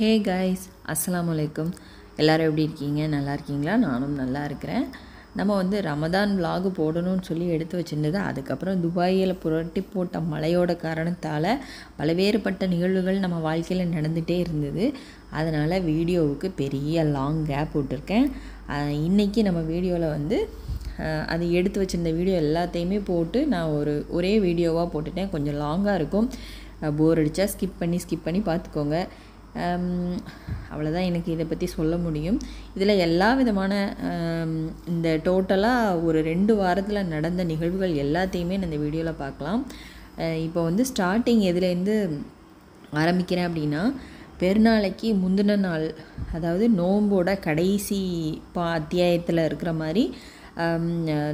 hey guys அஸ்லாம் வலைக்கும் எல்லோரும் எப்படி இருக்கீங்க நல்லா இருக்கீங்களா நானும் நல்லா இருக்கிறேன் நம்ம வந்து ரமதான் விலாகு போடணும்னு சொல்லி எடுத்து வச்சுருந்தது அதுக்கப்புறம் துபாயில் புரட்டி போட்ட மழையோட காரணத்தால் பலவேறுபட்ட நிகழ்வுகள் நம்ம வாழ்க்கையில் நடந்துகிட்டே இருந்தது அதனால் வீடியோவுக்கு பெரிய லாங் கேப் விட்டுருக்கேன் இன்றைக்கி நம்ம வீடியோவில் வந்து அது எடுத்து வச்சுருந்த வீடியோ எல்லாத்தையுமே போட்டு நான் ஒரு ஒரே வீடியோவாக போட்டுட்டேன் கொஞ்சம் லாங்காக இருக்கும் போர் அடித்தா ஸ்கிப் பண்ணி ஸ்கிப் பண்ணி பார்த்துக்கோங்க அவ்வளோதான் எனக்கு இதை பற்றி சொல்ல முடியும் இதில் எல்லா விதமான இந்த டோட்டலாக ஒரு ரெண்டு வாரத்தில் நடந்த நிகழ்வுகள் எல்லாத்தையுமே நான் இந்த வீடியோவில் பார்க்கலாம் இப்போ வந்து ஸ்டார்டிங் எதுலேருந்து ஆரம்பிக்கிறேன் அப்படின்னா பெருநாளைக்கு முந்தின நாள் அதாவது நோம்போட கடைசி பா அத்தியாயத்தில் இருக்கிற மாதிரி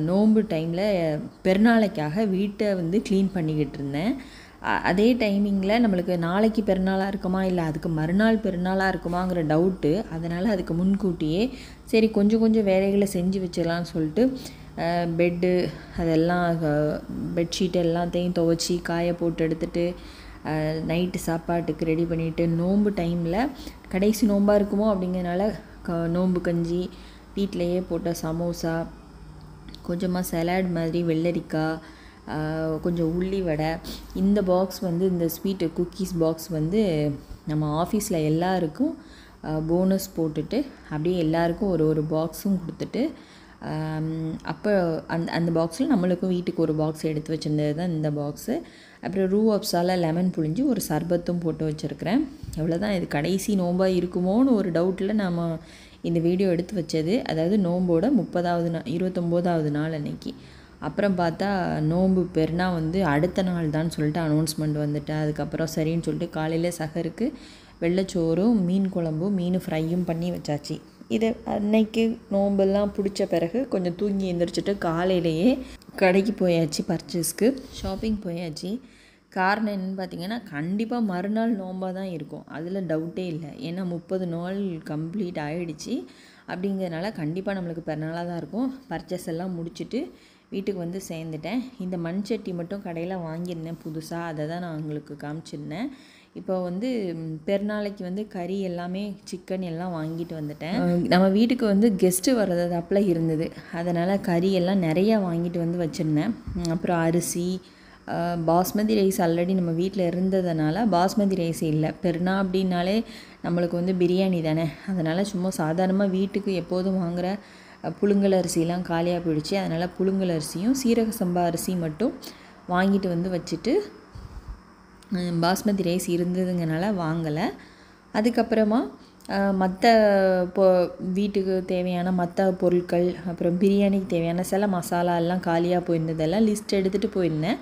நோன்பு டைமில் பெருநாளைக்காக வீட்டை வந்து க்ளீன் பண்ணிக்கிட்டு இருந்தேன் அதே டைமிங்கில் நம்மளுக்கு நாளைக்கு பெருநாளாக இருக்குமா இல்லை அதுக்கு மறுநாள் பெருநாளாக இருக்குமாங்கிற டவுட்டு அதனால் அதுக்கு முன்கூட்டியே சரி கொஞ்சம் கொஞ்சம் வேலைகளை செஞ்சு வச்சிடலான்னு சொல்லிட்டு பெட்டு அதெல்லாம் பெட்ஷீட் எல்லாத்தையும் துவைச்சி காய போட்டு எடுத்துட்டு நைட்டு சாப்பாட்டுக்கு ரெடி பண்ணிவிட்டு நோன்பு டைமில் கடைசி நோன்பாக இருக்குமோ அப்படிங்கிறனால க நோன்பு கஞ்சி வீட்டிலையே போட்ட சமோசா கொஞ்சமாக சலாட் மாதிரி வெள்ளரிக்காய் கொஞ்சம் உள்ளி வடை இந்த பாக்ஸ் வந்து இந்த ஸ்வீட்டு குக்கீஸ் பாக்ஸ் வந்து நம்ம ஆஃபீஸில் எல்லாருக்கும் போனஸ் போட்டுட்டு அப்படியே எல்லாருக்கும் ஒரு ஒரு பாக்ஸும் கொடுத்துட்டு அப்போ அந்த அந்த பாக்ஸில் நம்மளுக்கும் வீட்டுக்கு ஒரு பாக்ஸ் எடுத்து வச்சுருந்தது தான் இந்த பாக்ஸு அப்புறம் ரூ அப்ஸால் லெமன் புழிஞ்சு ஒரு சர்பத்தும் போட்டு வச்சுருக்கிறேன் எவ்வளோதான் இது கடைசி நோம்பாக இருக்குமோன்னு ஒரு டவுட்டில் நம்ம இந்த வீடியோ எடுத்து வச்சது அதாவது நோம்போட முப்பதாவது நாள் இருபத்தொம்போதாவது நாள் அன்னைக்கு அப்புறம் பார்த்தா நோன்பு பெருனா வந்து அடுத்த நாள் தான் சொல்லிட்டு அனௌன்ஸ்மெண்ட் வந்துட்டு அதுக்கப்புறம் சரின்னு சொல்லிட்டு காலையில் சகருக்கு வெள்ளைச்சோறும் மீன் குழம்பும் மீன் ஃப்ரையும் பண்ணி வச்சாச்சு இது அன்னைக்கு நோம்பெல்லாம் பிடிச்ச பிறகு கொஞ்சம் தூங்கி எழுந்திரிச்சிட்டு காலையிலேயே கடைக்கு போயாச்சு பர்ச்சேஸ்க்கு ஷாப்பிங் போயாச்சு காரணம் என்னன்னு பார்த்தீங்கன்னா கண்டிப்பாக மறுநாள் நோம்பாக தான் இருக்கும் அதில் டவுட்டே இல்லை ஏன்னா முப்பது நாள் கம்ப்ளீட் ஆகிடுச்சு அப்படிங்கிறதுனால கண்டிப்பாக நம்மளுக்கு பிறநாளாக தான் இருக்கும் பர்ச்சேஸ் எல்லாம் முடிச்சுட்டு வீட்டுக்கு வந்து சேர்ந்துட்டேன் இந்த மண் சட்டி மட்டும் கடையில் வாங்கியிருந்தேன் புதுசாக அதை தான் நான் உங்களுக்கு காமிச்சிருந்தேன் இப்போ வந்து பெருநாளைக்கு வந்து கறி எல்லாமே சிக்கன் எல்லாம் வாங்கிட்டு வந்துட்டேன் நம்ம வீட்டுக்கு வந்து கெஸ்ட்டு வர்றதாப்பில் இருந்தது அதனால் கறி எல்லாம் நிறையா வாங்கிட்டு வந்து வச்சுருந்தேன் அப்புறம் அரிசி பாஸ்மதி ரைஸ் ஆல்ரெடி நம்ம வீட்டில் இருந்ததுனால பாஸ்மதி ரைஸ் இல்லை பெருனா அப்படின்னாலே நம்மளுக்கு வந்து பிரியாணி தானே அதனால் சும்மா சாதாரணமாக வீட்டுக்கு எப்போதும் வாங்குகிற புழுங்கல் அரிசிலாம் காலியாக போயிடுச்சு அதனால் புழுங்கல் அரிசியும் சீரக சம்பா அரிசி மட்டும் வாங்கிட்டு வந்து வச்சுட்டு பாஸ்மதி ரைஸ் இருந்ததுங்கனால வாங்கலை அதுக்கப்புறமா மற்ற இப்போ வீட்டுக்கு தேவையான மற்ற பொருட்கள் அப்புறம் பிரியாணிக்கு தேவையான சில மசாலா எல்லாம் காலியாக போயிருந்ததெல்லாம் லிஸ்ட் எடுத்துகிட்டு போயிருந்தேன்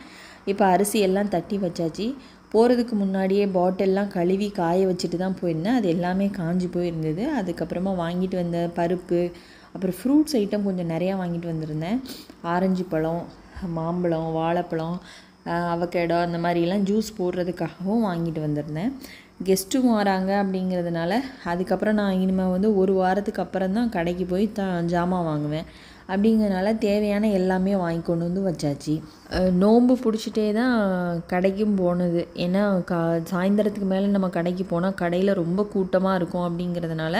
இப்போ அரிசி எல்லாம் தட்டி வச்சாச்சு போகிறதுக்கு முன்னாடியே பாட்டிலெலாம் கழுவி காய வச்சுட்டு தான் போயிருந்தேன் அது எல்லாமே காஞ்சி போயிருந்தது அதுக்கப்புறமா வாங்கிட்டு வந்த பருப்பு அப்புறம் ஃப்ரூட்ஸ் ஐட்டம் கொஞ்சம் நிறையா வாங்கிட்டு வந்திருந்தேன் ஆரஞ்சு பழம் மாம்பழம் வாழைப்பழம் அவக்கேடோ அந்த மாதிரிலாம் ஜூஸ் போடுறதுக்காகவும் வாங்கிட்டு வந்திருந்தேன் கெஸ்ட்டும் வராங்க அப்படிங்கிறதுனால அதுக்கப்புறம் நான் இனிமேல் வந்து ஒரு வாரத்துக்கு அப்புறம் தான் கடைக்கு போய் த ஜாமான் வாங்குவேன் அப்படிங்கிறதுனால தேவையான எல்லாமே வாங்கி கொண்டு வந்து வச்சாச்சு நோம்பு பிடிச்சிட்டே தான் கடைக்கும் போனது ஏன்னா கா சாயந்தரத்துக்கு மேலே நம்ம கடைக்கு போனால் கடையில் ரொம்ப கூட்டமாக இருக்கும் அப்படிங்கிறதுனால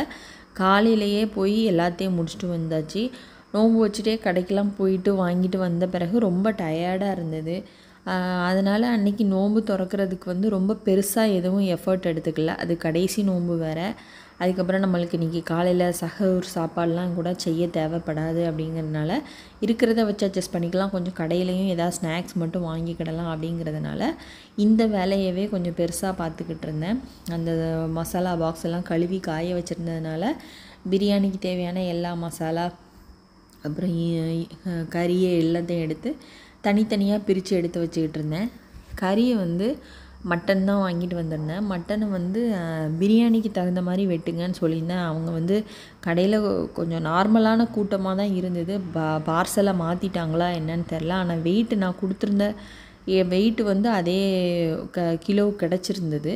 காலையிலேயே போய் எல்லாத்தையும் முடிச்சுட்டு வந்தாச்சு நோம்பு வச்சுட்டே கடைக்கெலாம் போயிட்டு வாங்கிட்டு வந்த பிறகு ரொம்ப டயர்டாக இருந்தது அதனால் அன்றைக்கி நோம்பு திறக்கிறதுக்கு வந்து ரொம்ப பெருசாக எதுவும் எஃபர்ட் எடுத்துக்கல அது கடைசி நோம்பு வேறு அதுக்கப்புறம் நம்மளுக்கு இன்றைக்கி காலையில் சக ஒரு சாப்பாடெலாம் கூட செய்ய தேவைப்படாது அப்படிங்கிறதுனால இருக்கிறத வச்சு அட்ஜஸ்ட் பண்ணிக்கலாம் கொஞ்சம் கடையிலையும் எதாவது ஸ்நாக்ஸ் மட்டும் வாங்கிக்கிடலாம் அப்படிங்கிறதுனால இந்த வேலையவே கொஞ்சம் பெருசாக பார்த்துக்கிட்டு இருந்தேன் அந்த மசாலா பாக்ஸ் எல்லாம் கழுவி காய வச்சுருந்ததுனால பிரியாணிக்கு தேவையான எல்லா மசாலா அப்புறம் கறியை எல்லாத்தையும் எடுத்து தனித்தனியாக பிரித்து எடுத்து வச்சுக்கிட்டு இருந்தேன் கறியை வந்து மட்டன் தான் வாங்கிட்டு வந்திருந்தேன் மட்டனை வந்து பிரியாணிக்கு தகுந்த மாதிரி வெட்டுங்கன்னு சொல்லியிருந்தேன் அவங்க வந்து கடையில் கொஞ்சம் நார்மலான கூட்டமாக தான் இருந்தது பா பார்சலாக மாற்றிட்டாங்களா என்னன்னு தெரில ஆனால் வெயிட் நான் கொடுத்துருந்த வெயிட் வந்து அதே க கிலோ கிடச்சிருந்தது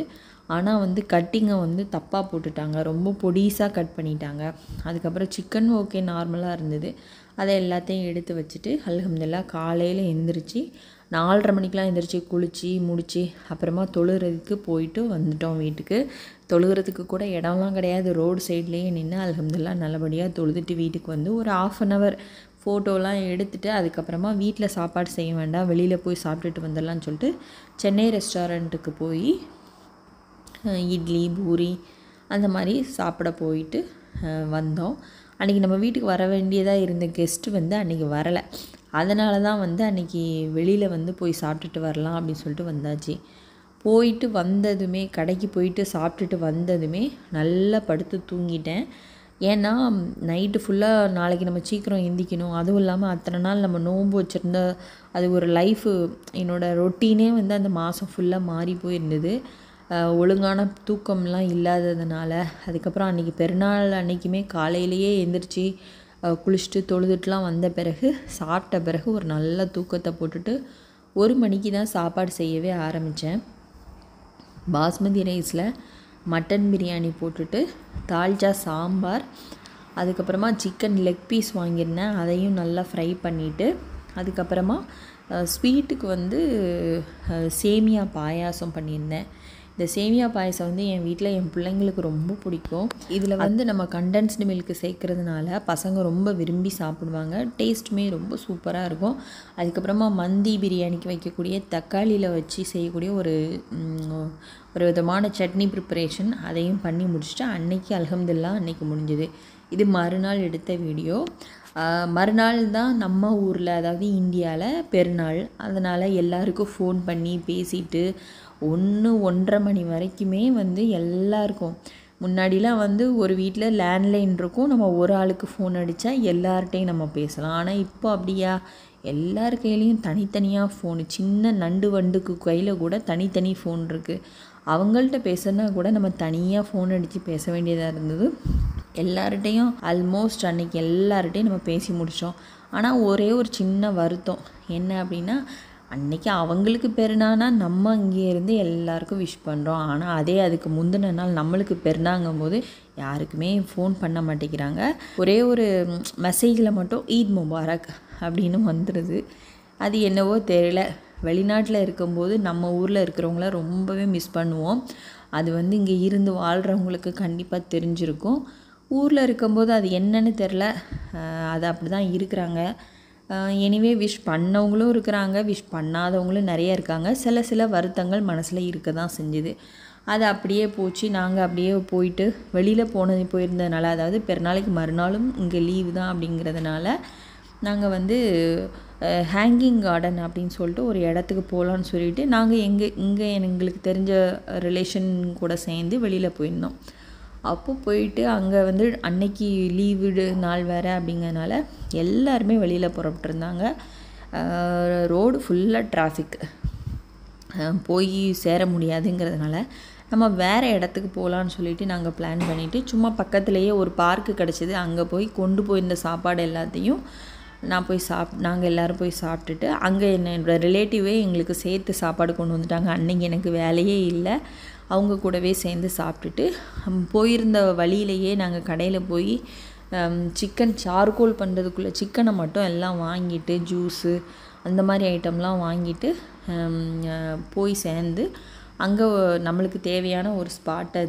ஆனால் வந்து கட்டிங்கை வந்து தப்பாக போட்டுட்டாங்க ரொம்ப பொடிசாக கட் பண்ணிட்டாங்க அதுக்கப்புறம் சிக்கன் ஓகே நார்மலாக இருந்தது அதை எல்லாத்தையும் எடுத்து வச்சுட்டு அலகம்தெல்லாம் காலையில் எழுந்திரிச்சி நாலரை மணிக்கெலாம் எந்திரிச்சு குளித்து முடித்து அப்புறமா தொழுகிறதுக்கு போயிட்டு வந்துட்டோம் வீட்டுக்கு தொழுகிறதுக்கு கூட இடம்லாம் கிடையாது ரோடு சைட்லேயே நின்று அலமதுல்லாம் நல்லபடியாக தொழுதுட்டு வீட்டுக்கு வந்து ஒரு ஆஃப் அன் ஹவர் ஃபோட்டோலாம் எடுத்துகிட்டு அதுக்கப்புறமா வீட்டில் சாப்பாடு செய்ய வேண்டாம் வெளியில் போய் சாப்பிட்டுட்டு வந்துடலான்னு சொல்லிட்டு சென்னை ரெஸ்டாரண்ட்டுக்கு போய் இட்லி பூரி அந்த மாதிரி சாப்பிட போயிட்டு வந்தோம் அன்றைக்கி நம்ம வீட்டுக்கு வர வேண்டியதாக இருந்த கெஸ்ட்டு வந்து அன்றைக்கி வரலை அதனால தான் வந்து அன்றைக்கி வெளியில் வந்து போய் சாப்பிட்டுட்டு வரலாம் அப்படின்னு சொல்லிட்டு வந்தாச்சு போயிட்டு வந்ததுமே கடைக்கு போயிட்டு சாப்பிட்டுட்டு வந்ததுமே நல்லா படுத்து தூங்கிட்டேன் ஏன்னா நைட்டு ஃபுல்லாக நாளைக்கு நம்ம சீக்கிரம் எந்திக்கணும் அதுவும் இல்லாமல் அத்தனை நாள் நம்ம நோன்பு வச்சுருந்த அது ஒரு லைஃபு என்னோடய ரொட்டீனே வந்து அந்த மாதம் ஃபுல்லாக மாறி போயிருந்தது ஒழுங்கான தூக்கம்லாம் இல்லாததுனால அதுக்கப்புறம் அன்றைக்கி பெருநாள் அன்றைக்குமே காலையிலேயே எந்திரிச்சு குளிச்சுட்டு தொழுதுட்டுலாம் வந்த பிறகு சாப்பிட்ட பிறகு ஒரு நல்ல தூக்கத்தை போட்டுட்டு ஒரு மணிக்கு தான் சாப்பாடு செய்யவே ஆரம்பித்தேன் பாஸ்மதி ரைஸில் மட்டன் பிரியாணி போட்டுட்டு தால்ச்சா சாம்பார் அதுக்கப்புறமா சிக்கன் லெக் பீஸ் வாங்கியிருந்தேன் அதையும் நல்லா ஃப்ரை பண்ணிவிட்டு அதுக்கப்புறமா ஸ்வீட்டுக்கு வந்து சேமியா பாயாசம் பண்ணியிருந்தேன் இந்த சேமியா பாயசம் வந்து என் வீட்டில் என் பிள்ளைங்களுக்கு ரொம்ப பிடிக்கும் இதில் வந்து நம்ம கண்டென்ஸ்டு மில்க் சேர்க்குறதுனால பசங்க ரொம்ப விரும்பி சாப்பிடுவாங்க டேஸ்ட்டுமே ரொம்ப சூப்பராக இருக்கும் அதுக்கப்புறமா மந்தி பிரியாணிக்கு வைக்கக்கூடிய தக்காளியில் வச்சு செய்யக்கூடிய ஒரு ஒரு விதமான சட்னி ப்ரிப்பரேஷன் அதையும் பண்ணி முடிச்சுட்டு அன்னைக்கு அலகம்துல்லா அன்னைக்கு முடிஞ்சுது இது மறுநாள் எடுத்த வீடியோ மறுநாள் தான் நம்ம ஊரில் அதாவது இந்தியாவில் பெருநாள் அதனால் எல்லாருக்கும் ஃபோன் பண்ணி பேசிட்டு ஒன்று ஒன்றரை மணி வரைக்குமே வந்து எல்லாருக்கும் முன்னாடிலாம் வந்து ஒரு வீட்டில் லேண்ட்லைன் இருக்கும் நம்ம ஒரு ஆளுக்கு ஃபோன் அடித்தா எல்லார்கிட்டையும் நம்ம பேசலாம் ஆனால் இப்போ அப்படியா எல்லார் கையிலையும் தனித்தனியாக ஃபோனு சின்ன நண்டு வண்டுக்கு கையில் கூட தனித்தனி ஃபோன் இருக்குது அவங்கள்ட்ட பேசுனா கூட நம்ம தனியாக ஃபோன் அடித்து பேச வேண்டியதாக இருந்தது எல்லார்கிட்டையும் ஆல்மோஸ்ட் அன்றைக்கி எல்லார்கிட்டையும் நம்ம பேசி முடித்தோம் ஆனால் ஒரே ஒரு சின்ன வருத்தம் என்ன அப்படின்னா அன்றைக்கி அவங்களுக்கு பெருனானா நம்ம இருந்து எல்லாருக்கும் விஷ் பண்ணுறோம் ஆனால் அதே அதுக்கு முந்தின நாள் நம்மளுக்கு பெருனாங்கும் போது யாருக்குமே ஃபோன் பண்ண மாட்டேங்கிறாங்க ஒரே ஒரு மெசேஜில் மட்டும் ஈத் முபாரக் அப்படின்னு வந்துடுது அது என்னவோ தெரியல வெளிநாட்டில் இருக்கும்போது நம்ம ஊரில் இருக்கிறவங்கள ரொம்பவே மிஸ் பண்ணுவோம் அது வந்து இங்கே இருந்து வாழ்கிறவங்களுக்கு கண்டிப்பாக தெரிஞ்சிருக்கும் ஊரில் இருக்கும்போது அது என்னன்னு தெரில அது அப்படி தான் இருக்கிறாங்க எனிவே விஷ் பண்ணவங்களும் இருக்கிறாங்க விஷ் பண்ணாதவங்களும் நிறைய இருக்காங்க சில சில வருத்தங்கள் மனசில் இருக்க தான் செஞ்சுது அது அப்படியே போச்சு நாங்கள் அப்படியே போயிட்டு வெளியில் போனது போயிருந்ததுனால அதாவது பிறநாளைக்கு மறுநாளும் இங்கே லீவு தான் அப்படிங்கிறதுனால நாங்கள் வந்து ஹேங்கிங் கார்டன் அப்படின்னு சொல்லிட்டு ஒரு இடத்துக்கு போகலான்னு சொல்லிட்டு நாங்கள் எங்கள் இங்கே எங்களுக்கு தெரிஞ்ச ரிலேஷன் கூட சேர்ந்து வெளியில் போயிருந்தோம் அப்போ போயிட்டு அங்கே வந்து அன்னைக்கு லீவு நாள் வேறு அப்படிங்கிறனால எல்லாருமே வெளியில் புறப்பட்டுருந்தாங்க ரோடு ஃபுல்லாக டிராஃபிக் போய் சேர முடியாதுங்கிறதுனால நம்ம வேறு இடத்துக்கு போகலான்னு சொல்லிட்டு நாங்கள் பிளான் பண்ணிவிட்டு சும்மா பக்கத்துலேயே ஒரு பார்க்கு கிடச்சிது அங்கே போய் கொண்டு போயிருந்த சாப்பாடு எல்லாத்தையும் நான் போய் சாப் நாங்கள் எல்லோரும் போய் சாப்பிட்டுட்டு அங்கே என்னோடய ரிலேட்டிவே எங்களுக்கு சேர்த்து சாப்பாடு கொண்டு வந்துட்டாங்க அன்றைக்கி எனக்கு வேலையே இல்லை அவங்க கூடவே சேர்ந்து சாப்பிட்டுட்டு போயிருந்த வழியிலையே நாங்கள் கடையில் போய் சிக்கன் சார்கோல் பண்ணுறதுக்குள்ளே சிக்கனை மட்டும் எல்லாம் வாங்கிட்டு ஜூஸு அந்த மாதிரி ஐட்டம்லாம் வாங்கிட்டு போய் சேர்ந்து அங்கே நம்மளுக்கு தேவையான ஒரு ஸ்பாட்டை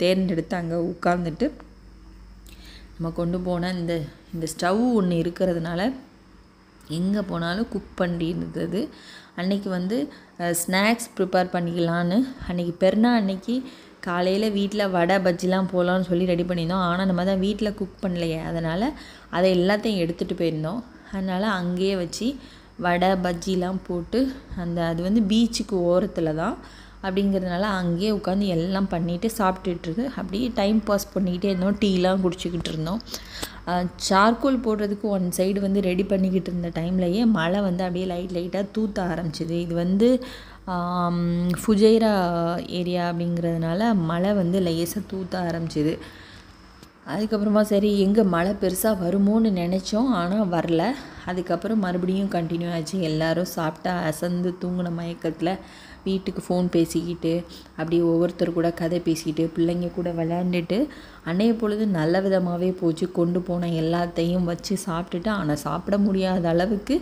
தேர்ந்தெடுத்து அங்கே உட்காந்துட்டு நம்ம கொண்டு போன இந்த இந்த ஸ்டவ் ஒன்று இருக்கிறதுனால எங்கே போனாலும் குக் பண்ணிருந்தது அன்றைக்கி வந்து ஸ்நாக்ஸ் ப்ரிப்பேர் பண்ணிக்கலான்னு அன்னைக்கு பெருனா அன்றைக்கி காலையில் வீட்டில் வடை பஜ்ஜிலாம் போகலான்னு சொல்லி ரெடி பண்ணியிருந்தோம் ஆனால் நம்ம தான் வீட்டில் குக் பண்ணலையே அதனால் அதை எல்லாத்தையும் எடுத்துகிட்டு போயிருந்தோம் அதனால் அங்கேயே வச்சு வடை பஜ்ஜிலாம் போட்டு அந்த அது வந்து பீச்சுக்கு ஓரத்தில் தான் அப்படிங்கிறதுனால அங்கேயே உட்காந்து எல்லாம் பண்ணிவிட்டு சாப்பிட்டுட்டு அப்படியே டைம் பாஸ் பண்ணிக்கிட்டே இருந்தோம் டீலாம் குடிச்சிக்கிட்டு இருந்தோம் சார்கோல் போடுறதுக்கு ஒன் சைடு வந்து ரெடி பண்ணிக்கிட்டு இருந்த டைம்லையே மழை வந்து அப்படியே லைட் லைட்டாக தூத்த ஆரம்பிச்சிது இது வந்து ஃபுஜைரா ஏரியா அப்படிங்கிறதுனால மழை வந்து லேசாக தூத்த ஆரம்பிச்சிது அதுக்கப்புறமா சரி எங்கே மழை பெருசாக வருமோன்னு நினச்சோம் ஆனால் வரல அதுக்கப்புறம் மறுபடியும் கண்டினியூ ஆச்சு எல்லோரும் சாப்பிட்டா அசந்து தூங்கின மயக்கத்தில் வீட்டுக்கு ஃபோன் பேசிக்கிட்டு அப்படியே ஒவ்வொருத்தர் கூட கதை பேசிக்கிட்டு பிள்ளைங்க கூட விளையாண்டுட்டு அன்னைய பொழுது நல்ல விதமாகவே போச்சு கொண்டு போன எல்லாத்தையும் வச்சு சாப்பிட்டுட்டு ஆனால் சாப்பிட முடியாத அளவுக்கு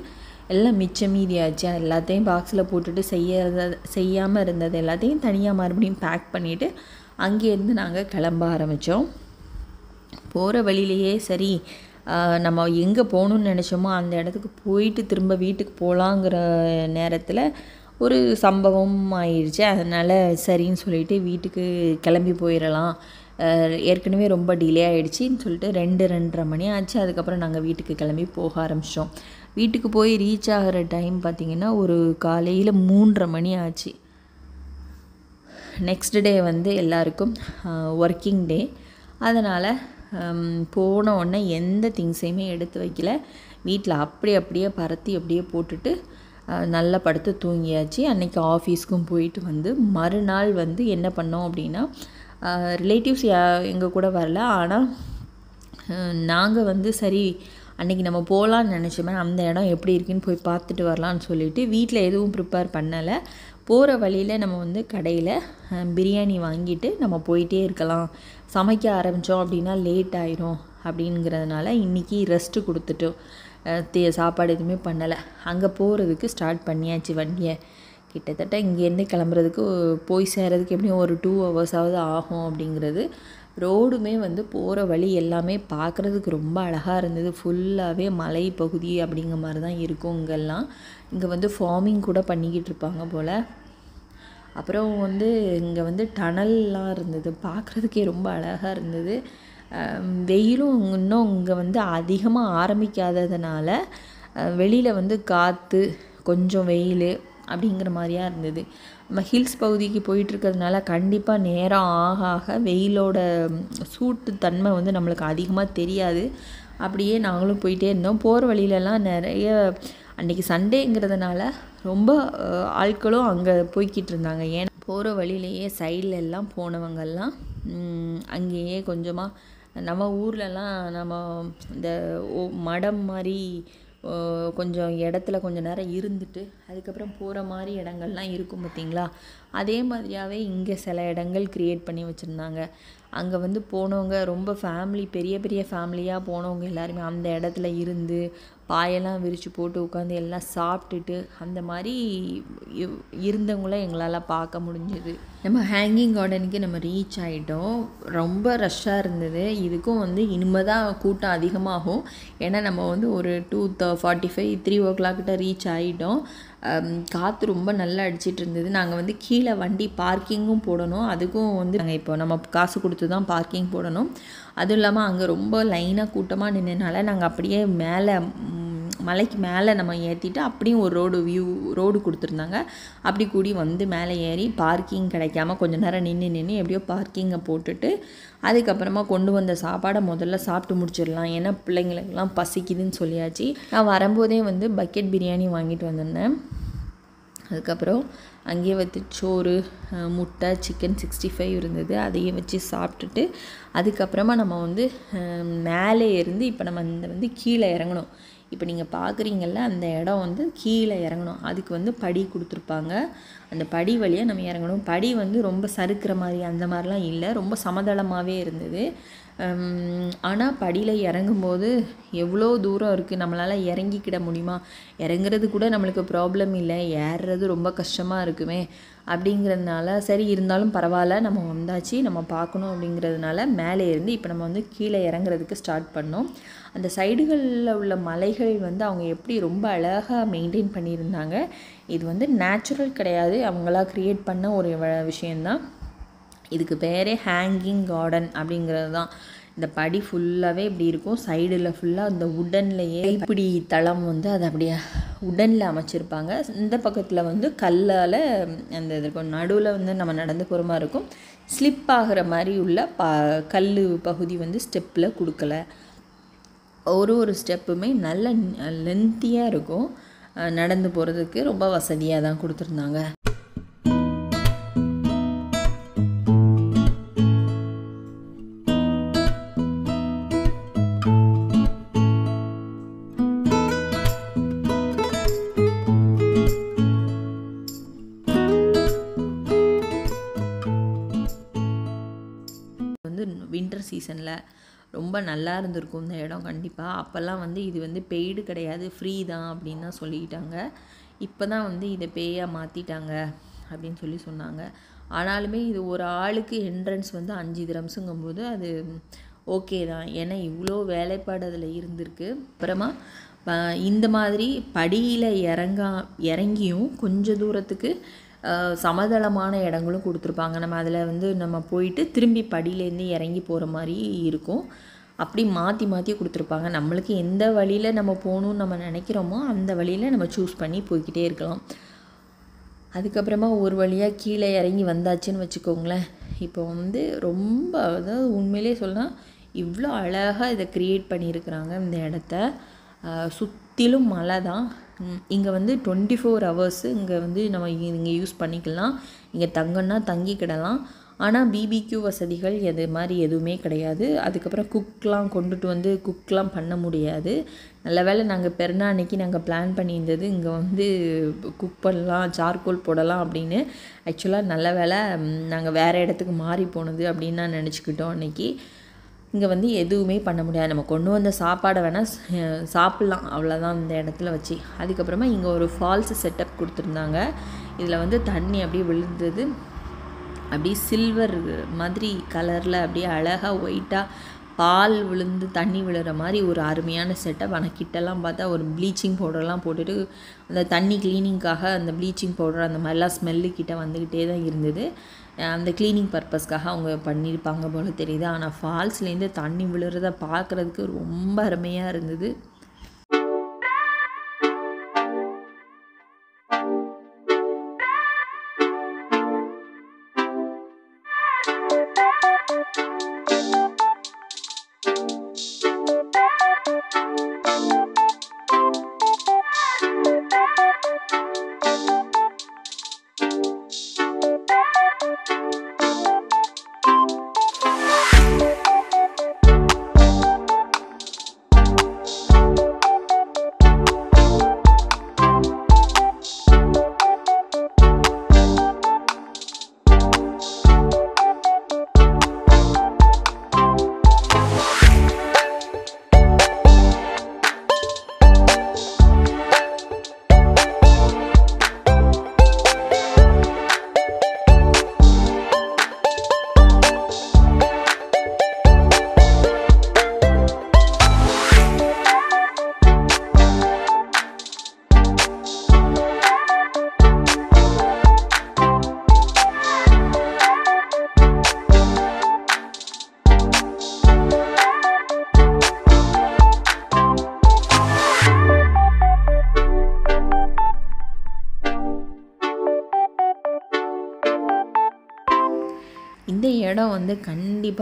எல்லாம் மிச்சம் மீதியாச்சு எல்லாத்தையும் பாக்ஸில் போட்டுட்டு செய்யறத செய்யாமல் இருந்தது எல்லாத்தையும் தனியாக மறுபடியும் பேக் பண்ணிவிட்டு அங்கேருந்து நாங்கள் கிளம்ப ஆரம்பித்தோம் போகிற வழியிலேயே சரி நம்ம எங்கே போகணுன்னு நினச்சோமோ அந்த இடத்துக்கு போயிட்டு திரும்ப வீட்டுக்கு போகலாங்கிற நேரத்தில் ஒரு சம்பவம் ஆயிடுச்சு அதனால் சரின்னு சொல்லிவிட்டு வீட்டுக்கு கிளம்பி போயிடலாம் ஏற்கனவே ரொம்ப டிலே ஆகிடுச்சின்னு சொல்லிட்டு ரெண்டு ரெண்டரை மணி ஆச்சு அதுக்கப்புறம் நாங்கள் வீட்டுக்கு கிளம்பி போக ஆரம்பிச்சிட்டோம் வீட்டுக்கு போய் ரீச் ஆகிற டைம் பார்த்திங்கன்னா ஒரு காலையில் மூன்றரை மணி ஆச்சு நெக்ஸ்ட் டே வந்து எல்லாருக்கும் ஒர்க்கிங் டே அதனால் போன உடனே எந்த திங்ஸையுமே எடுத்து வைக்கல வீட்டில் அப்படி அப்படியே பரத்தி அப்படியே போட்டுட்டு நல்லா படுத்து தூங்கியாச்சு அன்றைக்கி ஆஃபீஸ்க்கும் போயிட்டு வந்து மறுநாள் வந்து என்ன பண்ணோம் அப்படின்னா ரிலேட்டிவ்ஸ் யா எங்கள் கூட வரல ஆனால் நாங்கள் வந்து சரி அன்றைக்கி நம்ம போகலான்னு நினச்சோமே அந்த இடம் எப்படி இருக்குன்னு போய் பார்த்துட்டு வரலான்னு சொல்லிவிட்டு வீட்டில் எதுவும் ப்ரிப்பேர் பண்ணலை போகிற வழியில் நம்ம வந்து கடையில் பிரியாணி வாங்கிட்டு நம்ம போயிட்டே இருக்கலாம் சமைக்க ஆரம்பித்தோம் அப்படின்னா லேட் ஆயிரும் அப்படிங்கிறதுனால இன்றைக்கி ரெஸ்ட்டு கொடுத்துட்டோம் தே சாப்பாடு எதுவுமே பண்ணலை அங்கே போகிறதுக்கு ஸ்டார்ட் பண்ணியாச்சு வண்டியை கிட்டத்தட்ட இங்கேருந்து கிளம்புறதுக்கு போய் சேரதுக்கு எப்படியும் ஒரு டூ ஹவர்ஸாவது ஆகும் அப்படிங்கிறது ரோடுமே வந்து போகிற வழி எல்லாமே பார்க்குறதுக்கு ரொம்ப அழகாக இருந்தது ஃபுல்லாகவே மலை பகுதி அப்படிங்கிற மாதிரி தான் இருக்கும் இங்கெல்லாம் இங்கே வந்து ஃபார்மிங் கூட பண்ணிக்கிட்டு இருப்பாங்க போல் அப்புறம் வந்து இங்கே வந்து டனல்லாம் இருந்தது பார்க்குறதுக்கே ரொம்ப அழகாக இருந்தது வெயிலும் இன்னும் இங்கே வந்து அதிகமாக ஆரம்பிக்காததுனால வெளியில் வந்து காற்று கொஞ்சம் வெயில் அப்படிங்கிற மாதிரியாக இருந்தது நம்ம ஹில்ஸ் பகுதிக்கு போயிட்டுருக்கிறதுனால கண்டிப்பாக நேரம் ஆக ஆக வெயிலோட சூட்டு தன்மை வந்து நம்மளுக்கு அதிகமாக தெரியாது அப்படியே நாங்களும் போயிட்டே இருந்தோம் போகிற வழியிலலாம் நிறைய அன்றைக்கி சண்டேங்கிறதுனால ரொம்ப ஆட்களும் அங்கே போய்கிட்டு இருந்தாங்க ஏன்னா போகிற வழியிலேயே சைட்லெல்லாம் போனவங்கெல்லாம் அங்கேயே கொஞ்சமாக நம்ம ஊர்லலாம் நம்ம இந்த ஓ மடம் மாதிரி கொஞ்சம் இடத்துல கொஞ்சம் நேரம் இருந்துட்டு அதுக்கப்புறம் போகிற மாதிரி இடங்கள்லாம் இருக்கும் பார்த்திங்களா அதே மாதிரியாகவே இங்கே சில இடங்கள் க்ரியேட் பண்ணி வச்சுருந்தாங்க அங்கே வந்து போனவங்க ரொம்ப ஃபேமிலி பெரிய பெரிய ஃபேமிலியாக போனவங்க எல்லாருமே அந்த இடத்துல இருந்து பாயெல்லாம் விரித்து போட்டு உட்காந்து எல்லாம் சாப்பிட்டுட்டு அந்த மாதிரி இருந்தவங்கள எங்களால் பார்க்க முடிஞ்சுது நம்ம ஹேங்கிங் கார்டனுக்கு நம்ம ரீச் ஆகிட்டோம் ரொம்ப ரஷ்ஷாக இருந்தது இதுக்கும் வந்து இனிமே தான் கூட்டம் அதிகமாகும் ஏன்னா நம்ம வந்து ஒரு டூ த ஃபார்ட்டி ஃபைவ் த்ரீ ஓ கிளாக்கிட்ட ரீச் ஆகிட்டோம் காற்று ரொம்ப நல்லா அடிச்சிட்டு இருந்தது நாங்கள் வந்து கீழே வண்டி பார்க்கிங்கும் போடணும் அதுக்கும் வந்து நாங்கள் இப்போ நம்ம காசு கொடுத்து தான் பார்க்கிங் போடணும் அதுவும் இல்லாமல் அங்கே ரொம்ப லைனாக கூட்டமாக நின்றனால நாங்கள் அப்படியே மேலே மலைக்கு மேலே நம்ம ஏற்றிட்டு அப்படியும் ஒரு ரோடு வியூ ரோடு கொடுத்துருந்தாங்க அப்படி கூடி வந்து மேலே ஏறி பார்க்கிங் கிடைக்காம கொஞ்சம் நேரம் நின்று நின்று எப்படியோ பார்க்கிங்கை போட்டுட்டு அதுக்கப்புறமா கொண்டு வந்த சாப்பாடை முதல்ல சாப்பிட்டு முடிச்சிடலாம் ஏன்னா பிள்ளைங்களுக்கெல்லாம் பசிக்குதுன்னு சொல்லியாச்சு நான் வரும்போதே வந்து பக்கெட் பிரியாணி வாங்கிட்டு வந்திருந்தேன் அதுக்கப்புறம் அங்கேயே வந்து சோறு முட்டை சிக்கன் சிக்ஸ்டி ஃபைவ் இருந்தது அதையும் வச்சு சாப்பிட்டுட்டு அதுக்கப்புறமா நம்ம வந்து மேலே இருந்து இப்போ நம்ம இந்த வந்து கீழே இறங்கணும் இப்போ நீங்கள் பார்க்குறீங்கள்ல அந்த இடம் வந்து கீழே இறங்கணும் அதுக்கு வந்து படி கொடுத்துருப்பாங்க அந்த படி வழியாக நம்ம இறங்கணும் படி வந்து ரொம்ப சறுக்கிற மாதிரி அந்த மாதிரிலாம் இல்லை ரொம்ப சமதளமாகவே இருந்தது ஆனால் படியில் இறங்கும்போது எவ்வளோ தூரம் இருக்குது நம்மளால் இறங்கிக்கிட முடியுமா இறங்குறது கூட நம்மளுக்கு ப்ராப்ளம் இல்லை ஏறுறது ரொம்ப கஷ்டமாக இருக்குமே அப்படிங்கிறதுனால சரி இருந்தாலும் பரவாயில்ல நம்ம வந்தாச்சு நம்ம பார்க்கணும் அப்படிங்கிறதுனால மேலே இருந்து இப்போ நம்ம வந்து கீழே இறங்குறதுக்கு ஸ்டார்ட் பண்ணோம் அந்த சைடுகளில் உள்ள மலைகள் வந்து அவங்க எப்படி ரொம்ப அழகாக மெயின்டைன் பண்ணியிருந்தாங்க இது வந்து நேச்சுரல் கிடையாது அவங்களா க்ரியேட் பண்ண ஒரு விஷயந்தான் இதுக்கு பேரே ஹேங்கிங் கார்டன் அப்படிங்கிறது தான் இந்த படி ஃபுல்லாகவே இப்படி இருக்கும் சைடில் ஃபுல்லாக அந்த உடன்லையே இப்படி தளம் வந்து அதை அப்படியே உடனில் அமைச்சிருப்பாங்க இந்த பக்கத்தில் வந்து கல்லால் அந்த இது இருக்கும் நடுவில் வந்து நம்ம நடந்து போகிற மாதிரி இருக்கும் ஸ்லிப் ஆகிற மாதிரி உள்ள ப கல் பகுதி வந்து ஸ்டெப்பில் கொடுக்கல ஒரு ஒரு ஸ்டெப்புமே நல்ல லென்த்தியாக இருக்கும் நடந்து போகிறதுக்கு ரொம்ப வசதியாக தான் கொடுத்துருந்தாங்க ரொம்ப நல்லா இருந்திருக்கும் இந்த இடம் கண்டிப்பாக அப்போல்லாம் வந்து இது வந்து பெய்டு கிடையாது ஃப்ரீ தான் அப்படின்னு தான் சொல்லிக்கிட்டாங்க இப்போ தான் வந்து இதை பேயாக மாற்றிட்டாங்க அப்படின்னு சொல்லி சொன்னாங்க ஆனாலுமே இது ஒரு ஆளுக்கு என்ட்ரன்ஸ் வந்து அஞ்சு போது அது ஓகே தான் ஏன்னா இவ்வளோ வேலைப்பாடு அதில் இருந்திருக்கு அப்புறமா இந்த மாதிரி படியில் இறங்கா இறங்கியும் கொஞ்சம் தூரத்துக்கு சமதளமான இடங்களும் கொடுத்துருப்பாங்க நம்ம அதில் வந்து நம்ம போயிட்டு திரும்பி படியிலேருந்து இறங்கி போகிற மாதிரி இருக்கும் அப்படி மாற்றி மாற்றி கொடுத்துருப்பாங்க நம்மளுக்கு எந்த வழியில் நம்ம போகணும்னு நம்ம நினைக்கிறோமோ அந்த வழியில் நம்ம சூஸ் பண்ணி போய்கிட்டே இருக்கலாம் அதுக்கப்புறமா ஒரு வழியாக கீழே இறங்கி வந்தாச்சுன்னு வச்சுக்கோங்களேன் இப்போ வந்து ரொம்ப அதாவது உண்மையிலே சொல்லலாம் இவ்வளோ அழகாக இதை க்ரியேட் பண்ணியிருக்கிறாங்க இந்த இடத்த சுற்றிலும் மலை தான் இங்கே வந்து டுவெண்ட்டி ஃபோர் ஹவர்ஸு இங்கே வந்து நம்ம இங்கே யூஸ் பண்ணிக்கலாம் இங்கே தங்கன்னா தங்கிக்கிடலாம் ஆனால் பிபிக்யூ வசதிகள் எது மாதிரி எதுவுமே கிடையாது அதுக்கப்புறம் குக்லாம் கொண்டுட்டு வந்து குக்லாம் பண்ண முடியாது நல்ல வேலை நாங்கள் பிறந்த அன்னைக்கு நாங்கள் பிளான் பண்ணியிருந்தது இங்கே வந்து குக் பண்ணலாம் சார்கோல் போடலாம் அப்படின்னு ஆக்சுவலாக நல்ல வேலை நாங்கள் வேறு இடத்துக்கு மாறி போனது அப்படின்னு நான் நினச்சிக்கிட்டோம் அன்றைக்கி இங்கே வந்து எதுவுமே பண்ண முடியாது நம்ம கொண்டு வந்த சாப்பாடை வேணால் சாப்பிட்லாம் அவ்வளோதான் இந்த இடத்துல வச்சு அதுக்கப்புறமா இங்கே ஒரு ஃபால்ஸ் செட்டப் கொடுத்துருந்தாங்க இதில் வந்து தண்ணி அப்படியே விழுந்தது அப்படியே சில்வர் மாதிரி கலரில் அப்படியே அழகாக ஒயிட்டாக பால் விழுந்து தண்ணி விழுற மாதிரி ஒரு அருமையான செட்டப் ஆனால் கிட்டெல்லாம் பார்த்தா ஒரு ப்ளீச்சிங் பவுடர்லாம் போட்டுட்டு அந்த தண்ணி க்ளீனிங்க்காக அந்த ப்ளீச்சிங் பவுடர் அந்த மாதிரிலாம் ஸ்மெல்லு கிட்டே வந்துக்கிட்டே தான் இருந்தது அந்த க்ளீனிங் பர்பஸ்க்காக அவங்க பண்ணியிருப்பாங்க போல் தெரியுது ஆனால் ஃபால்ஸ்லேருந்து தண்ணி விழுறத பார்க்குறதுக்கு ரொம்ப அருமையாக இருந்தது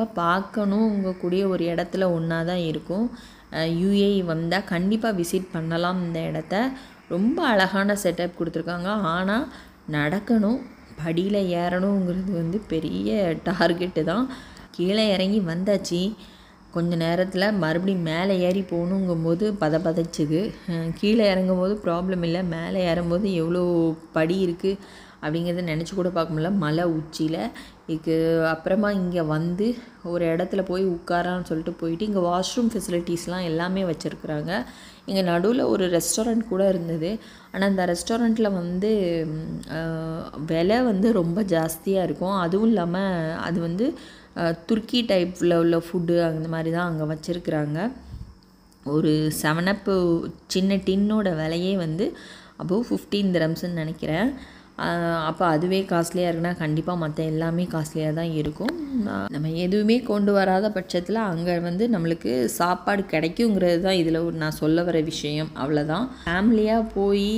கண்டிப்பாக பார்க்கணும் உங்கள் கூடிய ஒரு இடத்துல ஒன்றா தான் இருக்கும் யூஏஇ வந்தால் கண்டிப்பாக விசிட் பண்ணலாம் இந்த இடத்த ரொம்ப அழகான செட்டப் கொடுத்துருக்காங்க ஆனால் நடக்கணும் படியில் ஏறணுங்கிறது வந்து பெரிய டார்கெட்டு தான் கீழே இறங்கி வந்தாச்சு கொஞ்ச நேரத்தில் மறுபடியும் மேலே ஏறி போகணுங்கும்போது பத பதச்சுது கீழே இறங்கும் போது ப்ராப்ளம் இல்லை மேலே ஏறும்போது எவ்வளோ படி இருக்குது அப்படிங்கிறத நினச்சி கூட பார்க்க முடியல மலை உச்சியில் இதுக்கு அப்புறமா இங்கே வந்து ஒரு இடத்துல போய் உட்காரான்னு சொல்லிட்டு போயிட்டு இங்கே வாஷ்ரூம் ஃபெசிலிட்டிஸ்லாம் எல்லாமே வச்சுருக்குறாங்க இங்கே நடுவில் ஒரு ரெஸ்டாரண்ட் கூட இருந்தது ஆனால் அந்த ரெஸ்டாரண்ட்டில் வந்து விலை வந்து ரொம்ப ஜாஸ்தியாக இருக்கும் அதுவும் இல்லாமல் அது வந்து துர்க்கி டைப்பில் உள்ள ஃபுட்டு அந்த மாதிரி தான் அங்கே வச்சுருக்குறாங்க ஒரு செவனப்பு சின்ன டின்னோட விலையே வந்து அபவ் ஃபிஃப்டீன் திரம்ஸ்ன்னு நினைக்கிறேன் அப்போ அதுவே காஸ்ட்லியாக இருக்குன்னா கண்டிப்பாக மற்ற எல்லாமே காஸ்ட்லியாக தான் இருக்கும் நம்ம எதுவுமே கொண்டு வராத பட்சத்தில் அங்கே வந்து நம்மளுக்கு சாப்பாடு கிடைக்குங்கிறது தான் இதில் நான் சொல்ல வர விஷயம் அவ்வளோதான் ஃபேமிலியாக போய்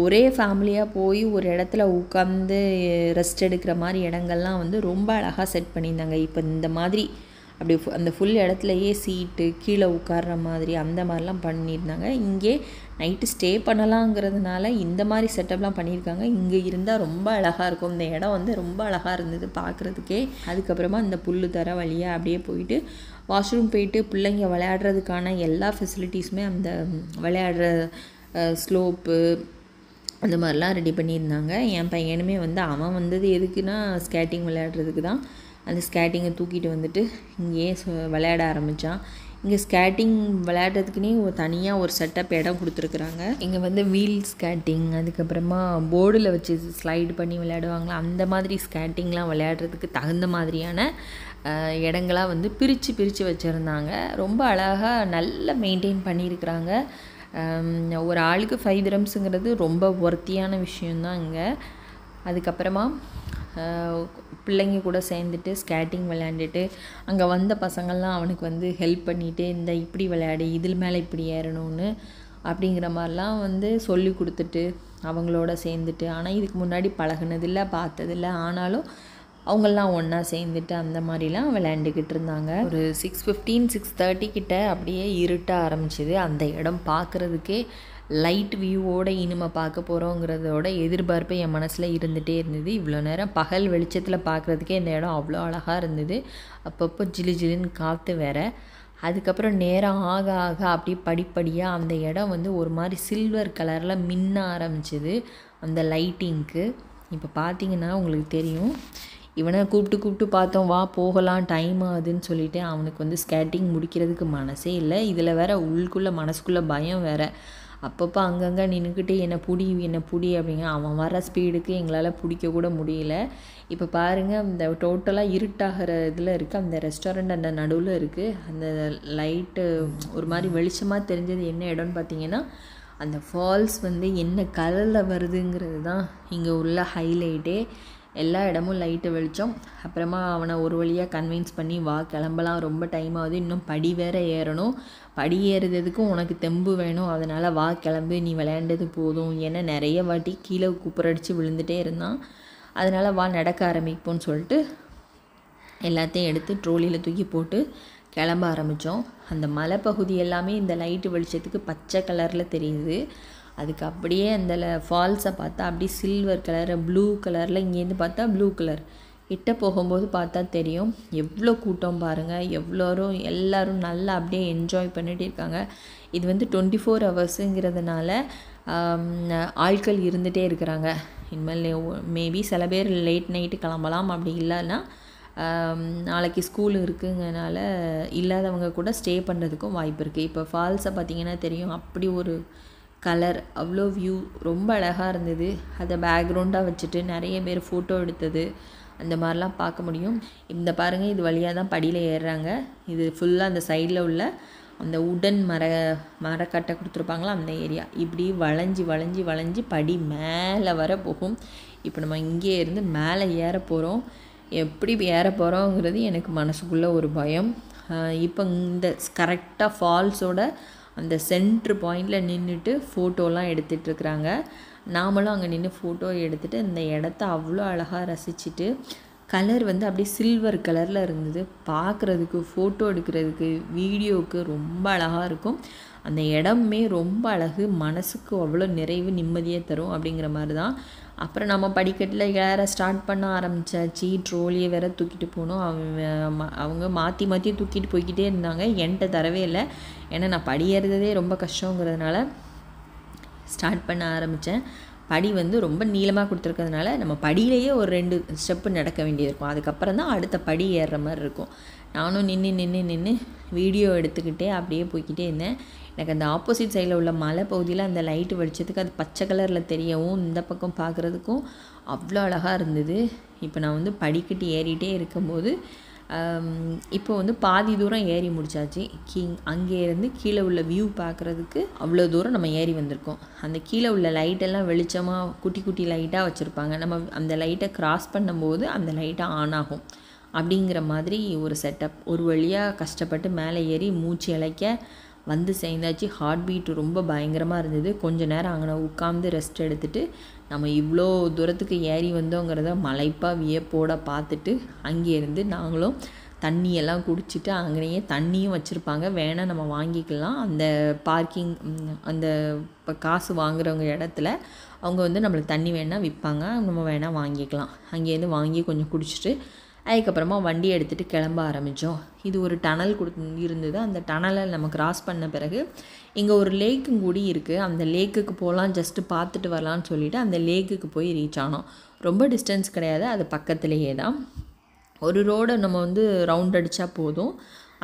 ஒரே ஃபேமிலியாக போய் ஒரு இடத்துல உட்காந்து ரெஸ்ட் எடுக்கிற மாதிரி இடங்கள்லாம் வந்து ரொம்ப அழகாக செட் பண்ணியிருந்தாங்க இப்போ இந்த மாதிரி அப்படி அந்த ஃபுல் இடத்துலையே சீட்டு கீழே உட்கார்ற மாதிரி அந்த மாதிரிலாம் பண்ணியிருந்தாங்க இங்கே நைட்டு ஸ்டே பண்ணலாங்கிறதுனால இந்த மாதிரி செட்டப்லாம் பண்ணியிருக்காங்க இங்கே இருந்தால் ரொம்ப அழகாக இருக்கும் இந்த இடம் வந்து ரொம்ப அழகாக இருந்தது பார்க்குறதுக்கே அதுக்கப்புறமா இந்த புல் தர வழியாக அப்படியே போயிட்டு வாஷ்ரூம் போயிட்டு பிள்ளைங்க விளையாடுறதுக்கான எல்லா ஃபெசிலிட்டிஸுமே அந்த விளையாடுற ஸ்லோப்பு அந்த மாதிரிலாம் ரெடி பண்ணியிருந்தாங்க என் பையனுமே வந்து அவன் வந்தது எதுக்குன்னா ஸ்கேட்டிங் விளையாடுறதுக்கு தான் அந்த ஸ்கேட்டிங்கை தூக்கிட்டு வந்துட்டு இங்கேயே விளையாட ஆரம்பித்தான் இங்கே ஸ்கேட்டிங் விளையாடுறதுக்குன்னே தனியாக ஒரு செட்டப் இடம் கொடுத்துருக்குறாங்க இங்கே வந்து வீல் ஸ்கேட்டிங் அதுக்கப்புறமா போர்டில் வச்சு ஸ்லைடு பண்ணி விளையாடுவாங்களா அந்த மாதிரி ஸ்கேட்டிங்லாம் விளையாடுறதுக்கு தகுந்த மாதிரியான இடங்களாக வந்து பிரித்து பிரித்து வச்சுருந்தாங்க ரொம்ப அழகாக நல்லா மெயின்டைன் பண்ணியிருக்கிறாங்க ஒரு ஆளுக்கு ஃபைவ் திரம்ஸுங்கிறது ரொம்ப ஒர்த்தியான விஷயந்தான் இங்கே அதுக்கப்புறமா பிள்ளைங்க கூட சேர்ந்துட்டு ஸ்கேட்டிங் விளையாண்டுட்டு அங்கே வந்த பசங்கள்லாம் அவனுக்கு வந்து ஹெல்ப் பண்ணிவிட்டு இந்த இப்படி விளையாடு இதில் மேலே இப்படி ஏறணும்னு அப்படிங்கிற மாதிரிலாம் வந்து சொல்லி கொடுத்துட்டு அவங்களோட சேர்ந்துட்டு ஆனால் இதுக்கு முன்னாடி பழகுனதில்ல பார்த்ததில்ல ஆனாலும் அவங்கெல்லாம் ஒன்றா சேர்ந்துட்டு அந்த மாதிரிலாம் விளையாண்டுக்கிட்டு இருந்தாங்க ஒரு சிக்ஸ் ஃபிஃப்டீன் சிக்ஸ் தேர்ட்டி கிட்ட அப்படியே இருட்ட ஆரம்பிச்சிது அந்த இடம் பார்க்குறதுக்கே லைட் வியூவோட இனிமே பார்க்க போகிறோங்கிறதோட எதிர்பார்ப்பு என் மனசில் இருந்துகிட்டே இருந்தது இவ்வளோ நேரம் பகல் வெளிச்சத்தில் பார்க்குறதுக்கே இந்த இடம் அவ்வளோ அழகாக இருந்தது அப்பப்போ ஜிலு ஜிலுன்னு காற்று வேற அதுக்கப்புறம் நேரம் ஆக ஆக அப்படியே படிப்படியாக அந்த இடம் வந்து ஒரு மாதிரி சில்வர் கலரில் மின்ன ஆரம்பிச்சிது அந்த லைட்டிங்க்கு இப்போ பார்த்தீங்கன்னா உங்களுக்கு தெரியும் இவனை கூப்பிட்டு கூப்பிட்டு பார்த்தோம் வா போகலாம் டைம் ஆகுதுன்னு சொல்லிட்டு அவனுக்கு வந்து ஸ்கேட்டிங் முடிக்கிறதுக்கு மனசே இல்லை இதில் வேற உள்ளுக்குள்ளே மனசுக்குள்ளே பயம் வேறு அப்பப்போ அங்கங்கே நின்றுக்கிட்டு என்னை புடி என்னை புடி அப்படிங்க அவன் வர ஸ்பீடுக்கு எங்களால் பிடிக்க கூட முடியல இப்போ பாருங்கள் இந்த டோட்டலாக இருட்டாகிற இதில் இருக்குது அந்த ரெஸ்டாரண்ட் அந்த நடுவில் இருக்குது அந்த லைட்டு ஒரு மாதிரி வெளிச்சமாக தெரிஞ்சது என்ன இடம்னு பார்த்தீங்கன்னா அந்த ஃபால்ஸ் வந்து என்ன கலரில் வருதுங்கிறது தான் இங்கே உள்ள ஹைலைட்டே எல்லா இடமும் லைட்டு வெளிச்சோம் அப்புறமா அவனை ஒரு வழியாக கன்வின்ஸ் பண்ணி வா கிளம்பலாம் ரொம்ப டைம் ஆகுது இன்னும் படி வேற ஏறணும் படி ஏறுறதுக்கும் உனக்கு தெம்பு வேணும் அதனால் வா கிளம்பு நீ விளையாண்டது போதும் ஏன்னா நிறைய வாட்டி கீழே கூப்பரடிச்சு விழுந்துகிட்டே இருந்தான் அதனால் வா நடக்க ஆரம்பிப்போன்னு சொல்லிட்டு எல்லாத்தையும் எடுத்து ட்ரோலியில் தூக்கி போட்டு கிளம்ப ஆரம்பித்தோம் அந்த மலைப்பகுதி எல்லாமே இந்த லைட்டு வெளிச்சத்துக்கு பச்சை கலரில் தெரியுது அதுக்கு அப்படியே அந்த ஃபால்ஸை பார்த்தா அப்படியே சில்வர் கலர் ப்ளூ கலரில் இங்கேருந்து பார்த்தா ப்ளூ கலர் கிட்ட போகும்போது பார்த்தா தெரியும் எவ்வளோ கூட்டம் பாருங்கள் எவ்வளோரும் எல்லோரும் நல்லா அப்படியே என்ஜாய் பண்ணிகிட்டு இருக்காங்க இது வந்து டுவெண்ட்டி ஃபோர் ஹவர்ஸுங்கிறதுனால ஆட்கள் இருந்துகிட்டே இருக்கிறாங்க இனிமேல் மேபி சில பேர் லேட் நைட்டு கிளம்பலாம் அப்படி இல்லைன்னா நாளைக்கு ஸ்கூல் இருக்குங்கனால இல்லாதவங்க கூட ஸ்டே பண்ணுறதுக்கும் வாய்ப்பு இருக்குது இப்போ ஃபால்ஸை பார்த்திங்கன்னா தெரியும் அப்படி ஒரு கலர் அவ்வளோ வியூ ரொம்ப அழகாக இருந்தது அதை பேக்ரவுண்டாக வச்சுட்டு நிறைய பேர் ஃபோட்டோ எடுத்தது அந்த மாதிரிலாம் பார்க்க முடியும் இந்த பாருங்கள் இது வழியாக தான் படியில் ஏறுறாங்க இது ஃபுல்லாக அந்த சைடில் உள்ள அந்த உடன் மர மரக்கட்டை கொடுத்துருப்பாங்களா அந்த ஏரியா இப்படி வளைஞ்சி வளைஞ்சி வளைஞ்சி படி மேலே வர போகும் இப்போ நம்ம இங்கே இருந்து மேலே ஏற போகிறோம் எப்படி ஏற போகிறோங்கிறது எனக்கு மனசுக்குள்ளே ஒரு பயம் இப்போ இந்த கரெக்டாக ஃபால்ஸோட அந்த சென்ட்ரு பாயிண்டில் நின்றுட்டு ஃபோட்டோலாம் எடுத்துகிட்ருக்குறாங்க நாமளும் அங்கே நின்று ஃபோட்டோ எடுத்துகிட்டு இந்த இடத்த அவ்வளோ அழகாக ரசிச்சுட்டு கலர் வந்து அப்படியே சில்வர் கலரில் இருந்தது பார்க்குறதுக்கு ஃபோட்டோ எடுக்கிறதுக்கு வீடியோவுக்கு ரொம்ப அழகாக இருக்கும் அந்த இடமே ரொம்ப அழகு மனசுக்கு அவ்வளோ நிறைவு நிம்மதியை தரும் அப்படிங்கிற மாதிரி தான் அப்புறம் நம்ம படிக்கட்டில் ஏற ஸ்டார்ட் பண்ண ஆரம்பித்தாச்சு ட்ரோலியை வேற தூக்கிட்டு போகணும் அவங்க அவங்க மாற்றி மாற்றி தூக்கிட்டு போய்கிட்டே இருந்தாங்க என்கிட்ட தரவே இல்லை ஏன்னா நான் படியறதே ரொம்ப கஷ்டங்கிறதுனால ஸ்டார்ட் பண்ண ஆரம்பித்தேன் படி வந்து ரொம்ப நீளமாக கொடுத்துருக்கிறதுனால நம்ம படியிலேயே ஒரு ரெண்டு ஸ்டெப்பு நடக்க வேண்டியிருக்கும் அதுக்கப்புறம் தான் அடுத்த படி ஏறுற மாதிரி இருக்கும் நானும் நின்று நின்று நின்று வீடியோ எடுத்துக்கிட்டே அப்படியே போய்கிட்டே இருந்தேன் எனக்கு அந்த ஆப்போசிட் சைடில் உள்ள மலை பகுதியில் அந்த லைட்டு வெளிச்சத்துக்கு அது பச்சை கலரில் தெரியவும் இந்த பக்கம் பார்க்குறதுக்கும் அவ்வளோ அழகாக இருந்தது இப்போ நான் வந்து படிக்கட்டு ஏறிட்டே இருக்கும்போது இப்போ வந்து பாதி தூரம் ஏறி முடித்தாச்சு கீ அங்கேருந்து கீழே உள்ள வியூ பார்க்குறதுக்கு அவ்வளோ தூரம் நம்ம ஏறி வந்திருக்கோம் அந்த கீழே உள்ள லைட்டெல்லாம் வெளிச்சமாக குட்டி குட்டி லைட்டாக வச்சுருப்பாங்க நம்ம அந்த லைட்டை க்ராஸ் பண்ணும்போது அந்த லைட்டாக ஆன் ஆகும் அப்படிங்கிற மாதிரி ஒரு செட்டப் ஒரு வழியாக கஷ்டப்பட்டு மேலே ஏறி மூச்சு இழைக்க வந்து சேர்ந்தாச்சு ஹார்ட் பீட் ரொம்ப பயங்கரமாக இருந்தது கொஞ்சம் நேரம் அங்கே உட்காந்து ரெஸ்ட் எடுத்துகிட்டு நம்ம இவ்வளோ தூரத்துக்கு ஏறி வந்தோங்கிறத மலைப்பாக வியப்போட பார்த்துட்டு அங்கேருந்து நாங்களும் தண்ணியெல்லாம் குடிச்சிட்டு அங்கேயே தண்ணியும் வச்சுருப்பாங்க வேணால் நம்ம வாங்கிக்கலாம் அந்த பார்க்கிங் அந்த இப்போ காசு வாங்குறவங்க இடத்துல அவங்க வந்து நம்மளுக்கு தண்ணி வேணால் விற்பாங்க நம்ம வேணால் வாங்கிக்கலாம் அங்கேருந்து வாங்கி கொஞ்சம் குடிச்சிட்டு அதுக்கப்புறமா வண்டி எடுத்துகிட்டு கிளம்ப ஆரம்பித்தோம் இது ஒரு டனல் கொடு இருந்தது அந்த டனலை நம்ம கிராஸ் பண்ண பிறகு இங்கே ஒரு லேக்கும் கூடி இருக்குது அந்த லேக்குக்கு போகலாம் ஜஸ்ட்டு பார்த்துட்டு வரலான்னு சொல்லிவிட்டு அந்த லேக்குக்கு போய் ரீச் ஆனோம் ரொம்ப டிஸ்டன்ஸ் கிடையாது அது பக்கத்துலேயே தான் ஒரு ரோடை நம்ம வந்து ரவுண்ட் அடித்தா போதும்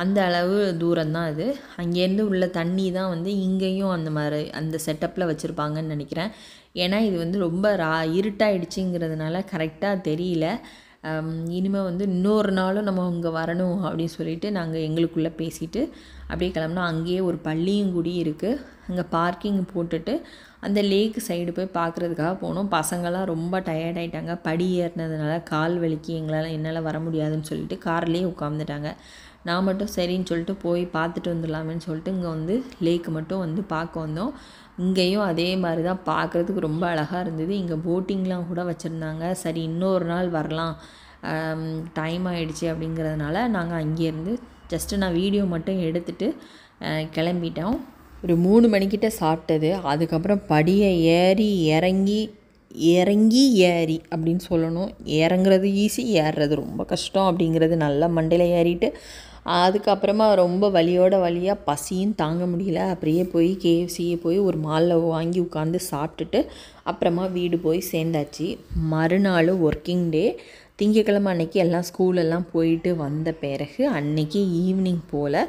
அந்த அளவு தூரம்தான் அது அங்கேருந்து உள்ள தண்ணி தான் வந்து இங்கேயும் அந்த மாதிரி அந்த செட்டப்பில் வச்சுருப்பாங்கன்னு நினைக்கிறேன் ஏன்னா இது வந்து ரொம்ப ரா இருட்டாயிடுச்சுங்கிறதுனால கரெக்டாக தெரியல இனிமேல் வந்து இன்னொரு நாளும் நம்ம இங்கே வரணும் அப்படின்னு சொல்லிட்டு நாங்கள் எங்களுக்குள்ளே பேசிட்டு அப்படியே கிளம்புனா அங்கேயே ஒரு பள்ளியும் கூடி இருக்குது அங்கே பார்க்கிங் போட்டுட்டு அந்த லேக் சைடு போய் பார்க்குறதுக்காக போனோம் பசங்கள்லாம் ரொம்ப டயர்ட் ஆகிட்டாங்க படி ஏறினதுனால கால் வலிக்கு எங்களால் என்னால் வர முடியாதுன்னு சொல்லிட்டு கார்லேயே உட்காந்துட்டாங்க நான் மட்டும் சரின்னு சொல்லிட்டு போய் பார்த்துட்டு வந்துடலாமேன்னு சொல்லிட்டு இங்கே வந்து லேக்கு மட்டும் வந்து பார்க்க வந்தோம் இங்கேயும் அதே மாதிரி தான் பார்க்குறதுக்கு ரொம்ப அழகாக இருந்தது இங்கே போட்டிங்லாம் கூட வச்சுருந்தாங்க சரி இன்னொரு நாள் வரலாம் டைம் ஆகிடுச்சி அப்படிங்கிறதுனால நாங்கள் அங்கேருந்து ஜஸ்ட்டு நான் வீடியோ மட்டும் எடுத்துகிட்டு கிளம்பிட்டோம் ஒரு மூணு மணிக்கிட்ட சாப்பிட்டது அதுக்கப்புறம் படியை ஏறி இறங்கி இறங்கி ஏறி அப்படின்னு சொல்லணும் இறங்குறது ஈஸி ஏறுறது ரொம்ப கஷ்டம் அப்படிங்கிறது நல்லா மண்டையில் ஏறிட்டு அதுக்கப்புறமா ரொம்ப வலியோட வலியாக பசியும் தாங்க முடியல அப்படியே போய் கேஎஃப்சியை போய் ஒரு மாலில் வாங்கி உட்காந்து சாப்பிட்டுட்டு அப்புறமா வீடு போய் சேர்ந்தாச்சு மறுநாள் ஒர்க்கிங் டே திங்கக்கிழமை அன்னைக்கு எல்லாம் ஸ்கூலெல்லாம் போயிட்டு வந்த பிறகு அன்னைக்கு ஈவினிங் போல்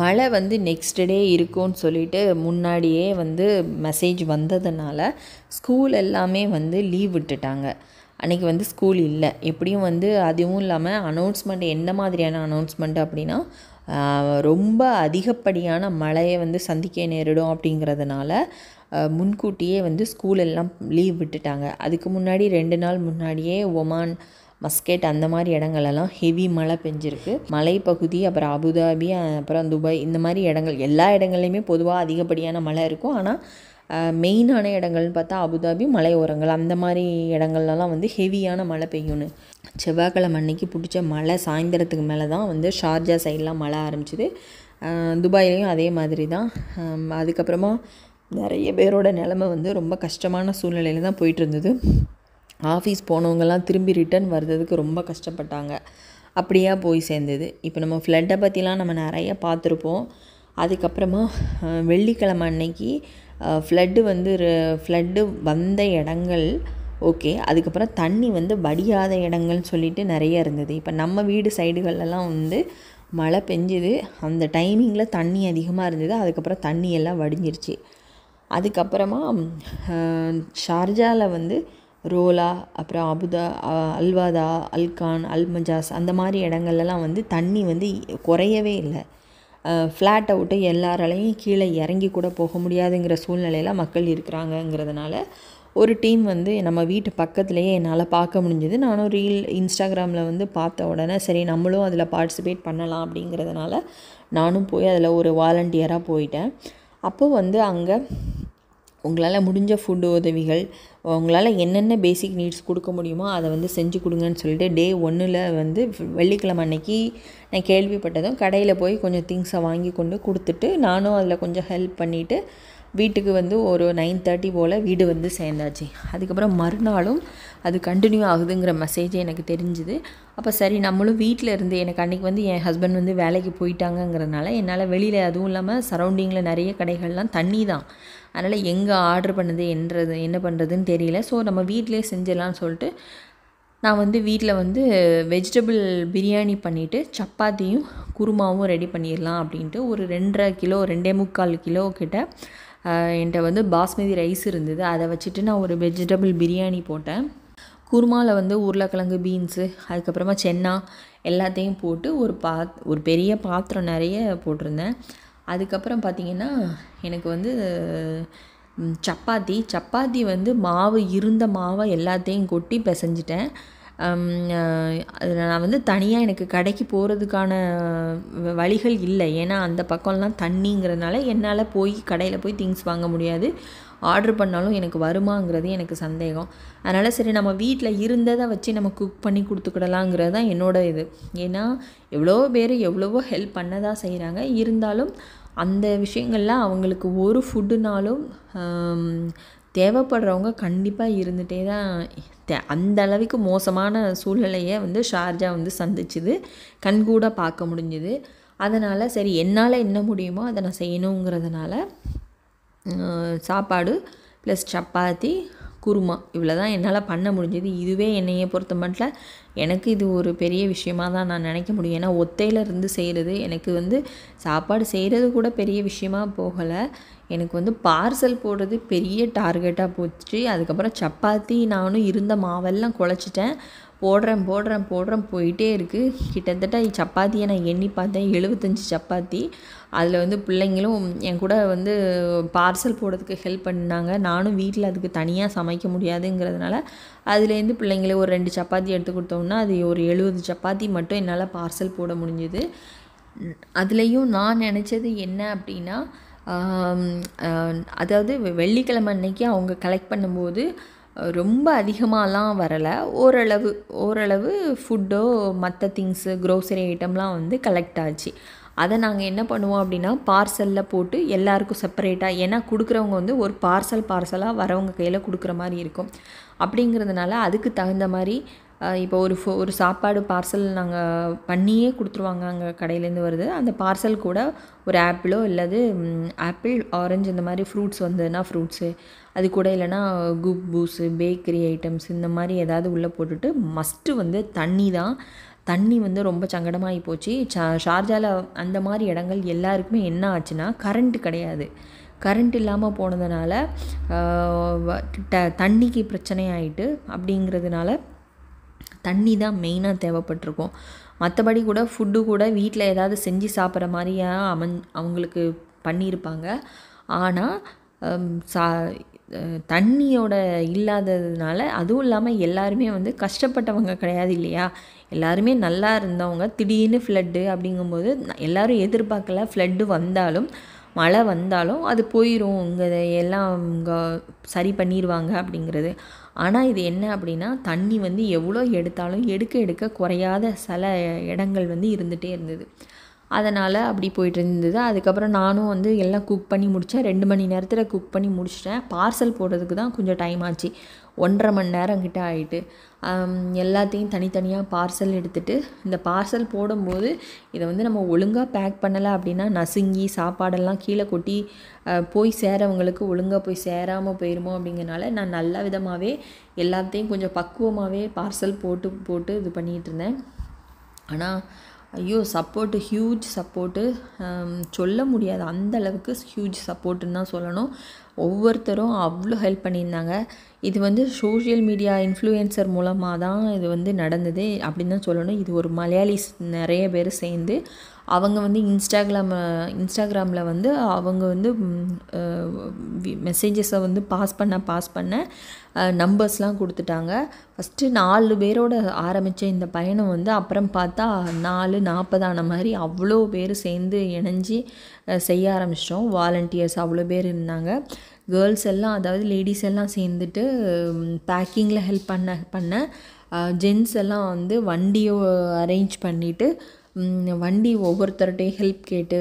மழை வந்து நெக்ஸ்ட் டே இருக்கும்னு சொல்லிட்டு முன்னாடியே வந்து மெசேஜ் வந்ததுனால ஸ்கூல் எல்லாமே வந்து லீவ் விட்டுட்டாங்க அன்றைக்கி வந்து ஸ்கூல் இல்லை எப்படியும் வந்து அதுவும் இல்லாமல் அனௌன்ஸ்மெண்ட் எந்த மாதிரியான அனௌன்ஸ்மெண்ட் அப்படின்னா ரொம்ப அதிகப்படியான மழையை வந்து சந்திக்க நேரிடும் அப்படிங்கிறதுனால முன்கூட்டியே வந்து ஸ்கூல் எல்லாம் லீவ் விட்டுட்டாங்க அதுக்கு முன்னாடி ரெண்டு நாள் முன்னாடியே ஒமான் மஸ்கெட் அந்த மாதிரி இடங்கள்லாம் ஹெவி மழை பெஞ்சிருக்கு மலைப்பகுதி அப்புறம் அபுதாபி அப்புறம் துபாய் இந்த மாதிரி இடங்கள் எல்லா இடங்கள்லையுமே பொதுவாக அதிகப்படியான மழை இருக்கும் ஆனால் மெயினான இடங்கள்னு பார்த்தா அபுதாபி மலையோரங்கள் அந்த மாதிரி இடங்கள்லலாம் வந்து ஹெவியான மழை பெய்யும்னு செவ்வாய்க்கிழமை அன்னைக்கு பிடிச்ச மழை சாயந்தரத்துக்கு மேலே தான் வந்து ஷார்ஜா சைட்லாம் மழை ஆரம்பிச்சிது துபாயிலையும் அதே மாதிரி தான் அதுக்கப்புறமா நிறைய பேரோட நிலமை வந்து ரொம்ப கஷ்டமான சூழ்நிலையில் தான் போயிட்டு இருந்தது ஆஃபீஸ் போனவங்கெல்லாம் திரும்பி ரிட்டர்ன் வர்றதுக்கு ரொம்ப கஷ்டப்பட்டாங்க அப்படியா போய் சேர்ந்தது இப்போ நம்ம ஃப்ளட்டை பற்றிலாம் நம்ம நிறைய பார்த்துருப்போம் அதுக்கப்புறமா வெள்ளிக்கிழமை அன்னைக்கு ஃப்ளட்டு வந்து ஃப்ளட்டு வந்த இடங்கள் ஓகே அதுக்கப்புறம் தண்ணி வந்து வடியாத இடங்கள்னு சொல்லிட்டு நிறைய இருந்தது இப்போ நம்ம வீடு சைடுகள்லாம் வந்து மழை பெஞ்சுது அந்த டைமிங்கில் தண்ணி அதிகமாக இருந்தது அதுக்கப்புறம் தண்ணி எல்லாம் வடிஞ்சிருச்சு அதுக்கப்புறமா ஷார்ஜாவில் வந்து ரோலா அப்புறம் அபுதா அல்வாதா அல்கான் அல்மஜாஸ் அந்த மாதிரி இடங்கள்லாம் வந்து தண்ணி வந்து குறையவே இல்லை ஃப்ளாட் அவுட்டு எல்லாராலையும் கீழே இறங்கி கூட போக முடியாதுங்கிற சூழ்நிலையில் மக்கள் இருக்கிறாங்கங்கிறதுனால ஒரு டீம் வந்து நம்ம வீட்டு பக்கத்துலேயே என்னால் பார்க்க முடிஞ்சது நானும் ரீல் இன்ஸ்டாகிராமில் வந்து பார்த்த உடனே சரி நம்மளும் அதில் பார்ட்டிசிபேட் பண்ணலாம் அப்படிங்கிறதுனால நானும் போய் அதில் ஒரு வாலண்டியராக போயிட்டேன் அப்போது வந்து அங்கே உங்களால் முடிஞ்ச ஃபுட்டு உதவிகள் உங்களால் என்னென்ன பேசிக் நீட்ஸ் கொடுக்க முடியுமோ அதை வந்து செஞ்சு கொடுங்கன்னு சொல்லிட்டு டே ஒன்றில் வந்து வெள்ளிக்கிழமை அன்னைக்கு நான் கேள்விப்பட்டதும் கடையில் போய் கொஞ்சம் திங்ஸை வாங்கி கொண்டு கொடுத்துட்டு நானும் அதில் கொஞ்சம் ஹெல்ப் பண்ணிவிட்டு வீட்டுக்கு வந்து ஒரு நைன் தேர்ட்டி போல் வீடு வந்து சேர்ந்தாச்சு அதுக்கப்புறம் மறுநாளும் அது கண்டினியூ ஆகுதுங்கிற மெசேஜ் எனக்கு தெரிஞ்சுது அப்போ சரி நம்மளும் வீட்டில் இருந்து எனக்கு அன்றைக்கி வந்து என் ஹஸ்பண்ட் வந்து வேலைக்கு போயிட்டாங்கங்கிறதுனால என்னால் வெளியில் அதுவும் இல்லாமல் சரௌண்டிங்கில் நிறைய கடைகள்லாம் தண்ணி தான் அதனால் எங்கே ஆர்டர் பண்ணுது என்றது என்ன பண்ணுறதுன்னு தெரியல ஸோ நம்ம வீட்டிலே செஞ்சிடலாம்னு சொல்லிட்டு நான் வந்து வீட்டில் வந்து வெஜிடபிள் பிரியாணி பண்ணிவிட்டு சப்பாத்தியும் குருமாவும் ரெடி பண்ணிடலாம் அப்படின்ட்டு ஒரு ரெண்டரை கிலோ ரெண்டே முக்கால் கிலோ கிட்ட என்கிட்ட வந்து பாஸ்மதி ரைஸ் இருந்தது அதை வச்சுட்டு நான் ஒரு வெஜிடபிள் பிரியாணி போட்டேன் குருமாவில் வந்து உருளைக்கிழங்கு பீன்ஸு அதுக்கப்புறமா சென்னா எல்லாத்தையும் போட்டு ஒரு பாத் ஒரு பெரிய பாத்திரம் நிறைய போட்டிருந்தேன் அதுக்கப்புறம் பார்த்திங்கன்னா எனக்கு வந்து சப்பாத்தி சப்பாத்தி வந்து மாவு இருந்த மாவை எல்லாத்தையும் கொட்டி பிசைஞ்சிட்டேன் அதில் நான் வந்து தனியாக எனக்கு கடைக்கு போகிறதுக்கான வழிகள் இல்லை ஏன்னா அந்த பக்கம்லாம் தண்ணிங்கிறதுனால என்னால் போய் கடையில் போய் திங்ஸ் வாங்க முடியாது ஆர்டர் பண்ணாலும் எனக்கு வருமாங்கிறது எனக்கு சந்தேகம் அதனால் சரி நம்ம வீட்டில் இருந்ததை வச்சு நம்ம குக் பண்ணி கொடுத்துக்கிடலாங்கிறது தான் என்னோடய இது ஏன்னா எவ்வளோ பேர் எவ்வளவோ ஹெல்ப் பண்ணதாக செய்கிறாங்க இருந்தாலும் அந்த விஷயங்களில் அவங்களுக்கு ஒரு ஃபுட்டுனாலும் தேவைப்படுறவங்க கண்டிப்பாக இருந்துகிட்டே தான் அந்த அளவுக்கு மோசமான சூழ்நிலையை வந்து ஷார்ஜா வந்து சந்திச்சுது கண்கூட பார்க்க முடிஞ்சுது அதனால் சரி என்னால் என்ன முடியுமோ அதை நான் செய்யணுங்கிறதுனால சாப்பாடு ப்ளஸ் சப்பாத்தி குருமா இவ்வளோ தான் என்னால் பண்ண முடிஞ்சது இதுவே என்னையை பொறுத்த மட்டும் எனக்கு இது ஒரு பெரிய விஷயமாக தான் நான் நினைக்க முடியும் ஏன்னா ஒத்தையில் இருந்து செய்கிறது எனக்கு வந்து சாப்பாடு செய்கிறது கூட பெரிய விஷயமாக போகலை எனக்கு வந்து பார்சல் போடுறது பெரிய டார்கெட்டாக போச்சு அதுக்கப்புறம் சப்பாத்தி நானும் இருந்த மாவெல்லாம் குழச்சிட்டேன் போடுறேன் போடுறேன் போடுறேன் போயிட்டே இருக்குது கிட்டத்தட்ட சப்பாத்தியை நான் எண்ணி பார்த்தேன் எழுபத்தஞ்சி சப்பாத்தி அதில் வந்து பிள்ளைங்களும் என் கூட வந்து பார்சல் போடுறதுக்கு ஹெல்ப் பண்ணாங்க நானும் வீட்டில் அதுக்கு தனியாக சமைக்க முடியாதுங்கிறதுனால அதுலேருந்து பிள்ளைங்களே ஒரு ரெண்டு சப்பாத்தி எடுத்து கொடுத்தோம்னா அது ஒரு எழுபது சப்பாத்தி மட்டும் என்னால் பார்சல் போட முடிஞ்சுது அதுலேயும் நான் நினச்சது என்ன அப்படின்னா அதாவது வெள்ளிக்கிழமை அன்னைக்கு அவங்க கலெக்ட் பண்ணும்போது ரொம்ப அதிகமாகலாம் வரலை ஓரளவு ஓரளவு ஃபுட்டோ மற்ற திங்ஸு க்ரோசரி ஐட்டம்லாம் வந்து கலெக்ட் ஆச்சு அதை நாங்கள் என்ன பண்ணுவோம் அப்படின்னா பார்சலில் போட்டு எல்லாருக்கும் செப்பரேட்டாக ஏன்னா கொடுக்குறவங்க வந்து ஒரு பார்சல் பார்சலாக வரவங்க கையில் கொடுக்குற மாதிரி இருக்கும் அப்படிங்கிறதுனால அதுக்கு தகுந்த மாதிரி இப்போ ஒரு ஃபோ ஒரு சாப்பாடு பார்சல் நாங்கள் பண்ணியே கொடுத்துருவாங்க அங்கே கடையிலேருந்து வருது அந்த பார்சல் கூட ஒரு ஆப்பிளோ இல்லாது ஆப்பிள் ஆரஞ்சு இந்த மாதிரி ஃப்ரூட்ஸ் வந்ததுன்னா ஃப்ரூட்ஸு அது கூட இல்லைன்னா குப் பூஸு பேக்கரி ஐட்டம்ஸ் இந்த மாதிரி ஏதாவது உள்ளே போட்டுட்டு மஸ்ட்டு வந்து தண்ணி தான் தண்ணி வந்து ரொம்ப சங்கடமாகி போச்சு சா ஷார்ஜாவில் அந்த மாதிரி இடங்கள் எல்லாருக்குமே என்ன ஆச்சுன்னா கரண்ட்டு கிடையாது கரண்ட் இல்லாமல் போனதுனால த தண்ணிக்கு பிரச்சனை ஆகிட்டு அப்படிங்கிறதுனால தண்ணி தான் மெயினாக தேவைப்பட்டிருக்கும் மற்றபடி கூட ஃபுட்டு கூட வீட்டில் ஏதாவது செஞ்சு சாப்பிட்ற மாதிரியாக அமன் அவங்களுக்கு பண்ணியிருப்பாங்க ஆனால் சா தண்ணியோட இல்லாததுனால அதுவும் இல்லாமல் எல்லாருமே வந்து கஷ்டப்பட்டவங்க கிடையாது இல்லையா எல்லாருமே நல்லா இருந்தவங்க திடீர்னு ஃப்ளட்டு அப்படிங்கும்போது எல்லோரும் எதிர்பார்க்கல ஃப்ளட்டு வந்தாலும் மழை வந்தாலும் அது போயிடும் இங்கே எல்லாம் சரி பண்ணிடுவாங்க அப்படிங்கிறது ஆனால் இது என்ன அப்படின்னா தண்ணி வந்து எவ்வளோ எடுத்தாலும் எடுக்க எடுக்க குறையாத சில இடங்கள் வந்து இருந்துகிட்டே இருந்தது அதனால் அப்படி போயிட்டு இருந்தது அதுக்கப்புறம் நானும் வந்து எல்லாம் குக் பண்ணி முடித்தேன் ரெண்டு மணி நேரத்தில் குக் பண்ணி முடிச்சிட்டேன் பார்சல் போடுறதுக்கு தான் கொஞ்சம் டைம் ஆச்சு ஒன்றரை மணி நேரம் கிட்ட ஆகிட்டு எல்லாத்தையும் தனித்தனியாக பார்சல் எடுத்துகிட்டு இந்த பார்சல் போடும்போது இதை வந்து நம்ம ஒழுங்காக பேக் பண்ணலை அப்படின்னா நசுங்கி சாப்பாடெல்லாம் கீழே கொட்டி போய் சேரவங்களுக்கு ஒழுங்காக போய் சேராமல் போயிருமோ அப்படிங்கிறனால நான் நல்ல விதமாகவே எல்லாத்தையும் கொஞ்சம் பக்குவமாகவே பார்சல் போட்டு போட்டு இது பண்ணிகிட்டு இருந்தேன் ஆனால் ஐயோ சப்போர்ட்டு ஹியூஜ் சப்போர்ட்டு சொல்ல முடியாது அந்த அளவுக்கு ஹியூஜ் சப்போர்ட்டுன்னு தான் சொல்லணும் ஒவ்வொருத்தரும் அவ்வளோ ஹெல்ப் பண்ணியிருந்தாங்க இது வந்து சோஷியல் மீடியா இன்ஃப்ளூயன்சர் மூலமாக தான் இது வந்து நடந்தது அப்படின்னு தான் சொல்லணும் இது ஒரு மலையாளிஸ் நிறைய பேர் சேர்ந்து அவங்க வந்து இன்ஸ்டாகிராம் இன்ஸ்டாகிராமில் வந்து அவங்க வந்து மெசேஜஸை வந்து பாஸ் பண்ண பாஸ் பண்ண நம்பர்ஸ்லாம் கொடுத்துட்டாங்க ஃபஸ்ட்டு நாலு பேரோட ஆரம்பித்த இந்த பயணம் வந்து அப்புறம் பார்த்தா நாலு நாற்பதான மாதிரி அவ்வளோ பேர் சேர்ந்து இணைஞ்சி செய்ய ஆரம்பிச்சிட்டோம் வாலண்டியர்ஸ் அவ்வளோ பேர் இருந்தாங்க கேர்ள்ஸ் எல்லாம் அதாவது லேடிஸ் எல்லாம் சேர்ந்துட்டு பேக்கிங்கில் ஹெல்ப் பண்ண பண்ண ஜென்ஸ் எல்லாம் வந்து வண்டியை அரேஞ்ச் பண்ணிவிட்டு வண்டி ஒவ்வொருத்தர்கிட்டையும் ஹெல்ப் கேட்டு